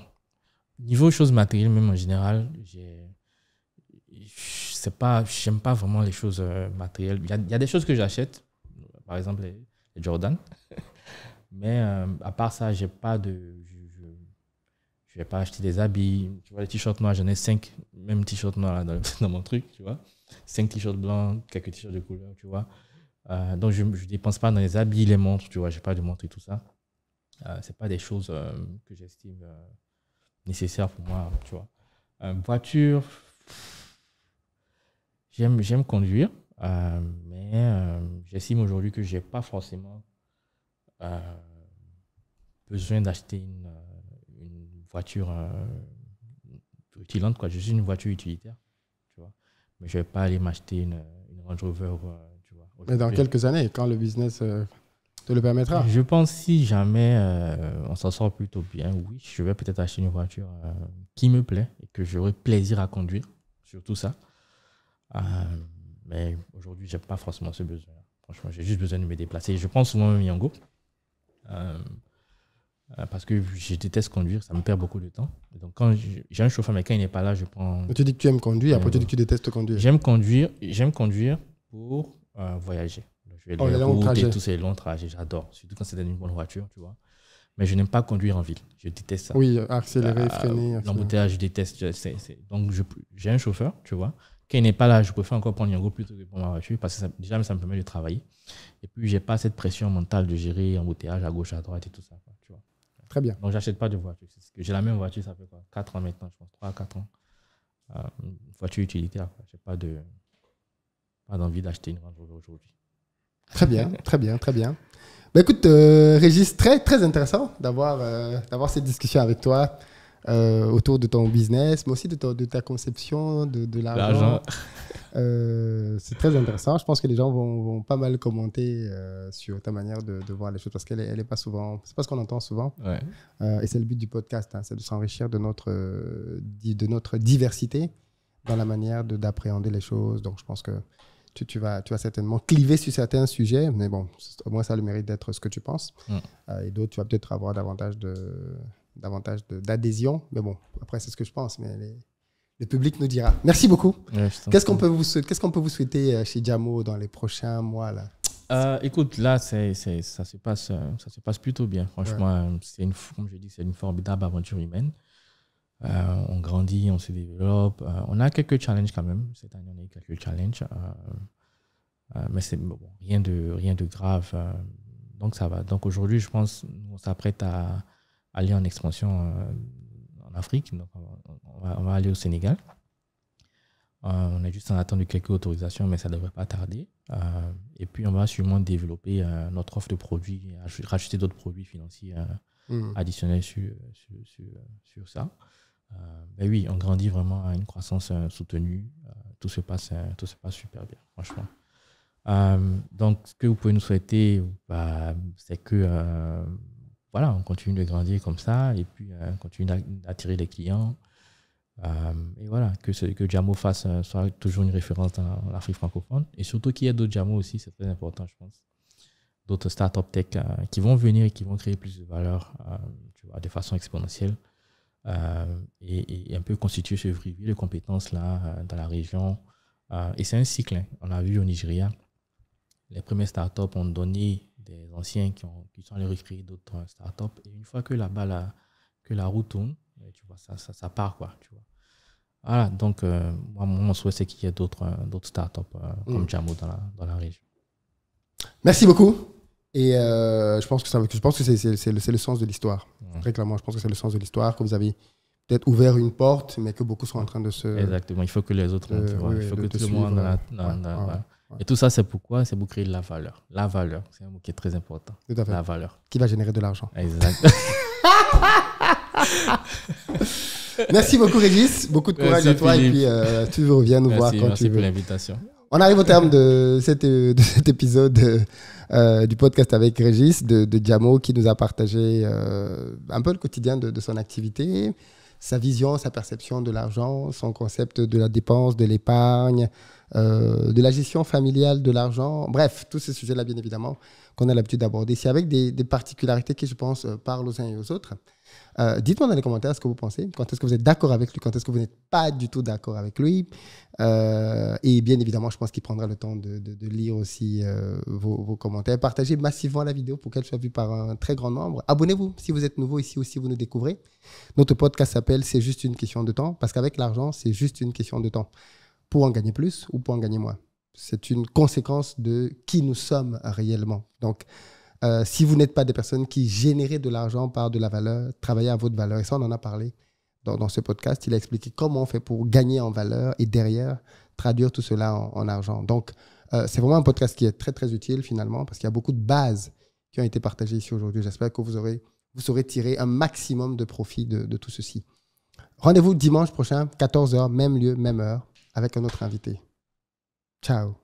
Niveau choses matérielles, même en général, c'est pas, j'aime pas vraiment les choses euh, matérielles. Il y a, des choses que j'achète, par exemple les, Jordan. Mais euh, à part ça, j'ai pas de. Je, vais pas acheter des habits. Tu vois, les t-shirts noirs, j'en ai cinq. même t-shirts noirs dans, mon truc, tu vois. Cinq t-shirts blancs, quelques t-shirts de couleur, tu vois. Euh, donc, je ne dépense pas dans les habits, les montres, tu vois, j'ai pas de montres et tout ça. Euh, c'est pas des choses euh, que j'estime euh, nécessaires pour moi, tu vois. voiture, j'aime, j'aime conduire, mais j'estime aujourd'hui que j'ai pas forcément besoin d'acheter une, voiture utilitaire. quoi. Je suis une voiture utilitaire, tu vois. Mais je vais pas aller m'acheter une, une Range Rover mais dans quelques années, quand le business euh, te le permettra. Je pense si jamais euh, on s'en sort plutôt bien, oui, je vais peut-être acheter une voiture euh, qui me plaît et que j'aurai plaisir à conduire, surtout ça. mais aujourd'hui, je n'ai pas forcément ce besoin. Franchement, j'ai juste besoin de me déplacer. Je prends souvent un Yango parce que je déteste conduire, ça me perd beaucoup de temps. Donc, quand j'ai un chauffeur, mais quand il n'est pas là, je prends. Tu dis que tu aimes conduire, après tu dis que tu détestes conduire. J'aime conduire, j'aime conduire pour euh, voyager. Je vais oh, les routes et tous ces longs trajets, j'adore. Surtout quand c'est dans une bonne voiture, tu vois. Mais je n'aime pas conduire en ville. Je déteste ça. Oui, accélérer, euh, freiner. L'embouteillage, je déteste. Donc, j'ai un chauffeur, tu vois. Quand il n'est pas là, je préfère encore prendre un groupe plutôt que prendre ma voiture parce que ça, déjà, ça me permet de travailler. Et puis, je n'ai pas cette pression mentale de gérer l'embouteillage à gauche, à droite et tout ça. tu vois. Très bien. Donc, j'achète pas de voiture. J'ai la même voiture, ça fait quoi 4 ans maintenant, je pense. 3 à 4 ans. une euh, voiture utilitaire. Je n'ai pas de pas d'envie d'acheter une Range aujourd'hui. Très bien, très bien, très bien. Ben, écoute, euh, Régis, très, très intéressant d'avoir euh, d'avoir cette discussion avec toi euh, autour de ton business, mais aussi de, de ta conception de, l'argent. c'est très intéressant. Je pense que les gens vont, vont pas mal commenter sur ta manière de, voir les choses parce qu'elle n'est est pas souvent, c'est pas ce qu'on entend souvent. et c'est le but du podcast, hein, c'est de s'enrichir de notre, de notre diversité dans la manière d'appréhender les choses. Donc je pense que tu, vas, tu vas certainement cliver sur certains sujets, mais bon, au moins ça a le mérite d'être ce que tu penses. Mm. Euh, et d'autres, tu vas peut-être avoir davantage de davantage d'adhésion. Mais bon, après, c'est ce que je pense, mais le public nous dira. Merci beaucoup. Qu'est-ce qu'on peut, vous, qu'est-ce qu'on peut vous souhaiter euh, chez Jamo dans les prochains mois là euh, écoute, là, c'est ça, se passe, ça se passe plutôt bien. Franchement, c'est une, comme je dis, c'est une formidable aventure humaine. Euh, on grandit, on se développe. Euh, on a quelques challenges quand même. Cette année, on a eu quelques challenges. Euh, mais c'est rien, de, rien de grave. donc ça va. Donc aujourd'hui, je pense on s'apprête à, aller en expansion en Afrique. on va, aller au Sénégal. on est juste en attente quelques autorisations, mais ça ne devrait pas tarder. et puis on va sûrement développer notre offre de produits, racheter d'autres produits financiers mmh. additionnels sur ça. Euh, ben oui, on grandit vraiment à une croissance euh, soutenue. Euh, tout, se passe, tout se passe super bien, franchement. donc, ce que vous pouvez nous souhaiter, bah, c'est que voilà, on continue de grandir comme ça et puis on continue d'attirer des clients. et voilà, que, Jamo fasse soit toujours une référence dans l'Afrique francophone et surtout qu'il y ait d'autres Jamo aussi, c'est très important, je pense. D'autres startups tech qui vont venir et qui vont créer plus de valeur de façon exponentielle. Euh, et, un peu constituer ce vivier de compétences-là euh, dans la région. Euh, et c'est un cycle. Hein. On a vu au Nigeria, les premières startups ont donné des anciens qui, ont, sont allés recréer d'autres startups. Et une fois que là-bas, la, que la roue tourne, tu vois, ça, ça, part, quoi, tu vois. Voilà, donc, moi, mon souhait, c'est qu'il y ait d'autres, d'autres startups comme mm. Jamo dans la, dans la région. Merci beaucoup. Et euh, je pense que, je pense que c'est, le, sens de l'histoire. Mmh. Très clairement, je pense que c'est le sens de l'histoire, que vous avez peut-être ouvert une porte, mais que beaucoup sont en train de se... Exactement, il faut que les autres... il faut que tout le monde... et tout ça, c'est pourquoi C'est pour créer de la valeur. La valeur, c'est un mot qui est très important. Tout à fait. La valeur. Qui va générer de l'argent. Exactement. merci beaucoup, Régis. Beaucoup de courage à toi. Et puis, euh, tu reviens nous voir quand tu veux. Merci pour l'invitation. On arrive au terme de, cet euh, épisode euh, du podcast avec Régis de, Diamo qui nous a partagé euh, un peu le quotidien de, son activité, sa vision, sa perception de l'argent, son concept de la dépense, de l'épargne, de la gestion familiale de l'argent. Bref, tous ces sujets-là, bien évidemment, qu'on a l'habitude d'aborder ici avec des particularités qui, je pense, parlent aux uns et aux autres. Euh, dites-moi dans les commentaires ce que vous pensez. Quand est-ce que vous êtes d'accord avec lui Quand est-ce que vous n'êtes pas du tout d'accord avec lui euh, Et bien évidemment, je pense qu'il prendra le temps de, lire aussi euh, vos, commentaires. Partagez massivement la vidéo pour qu'elle soit vue par un très grand nombre. Abonnez-vous si vous êtes nouveau ici aussi, vous nous découvrez. Notre podcast s'appelle C'est juste une question de temps parce qu'avec l'argent, c'est juste une question de temps pour en gagner plus ou pour en gagner moins. C'est une conséquence de qui nous sommes réellement. Donc, euh, si vous n'êtes pas des personnes qui générez de l'argent par de la valeur, travaillez à votre valeur. Et ça, on en a parlé dans, ce podcast. Il a expliqué comment on fait pour gagner en valeur et derrière traduire tout cela en, argent. Donc, euh, c'est vraiment un podcast qui est très, très utile finalement parce qu'il y a beaucoup de bases qui ont été partagées ici aujourd'hui. J'espère que vous aurez vous saurez tirer un maximum de profit de, de tout ceci. Rendez-vous dimanche prochain, 14h, même lieu, même heure, avec un autre invité. Ciao.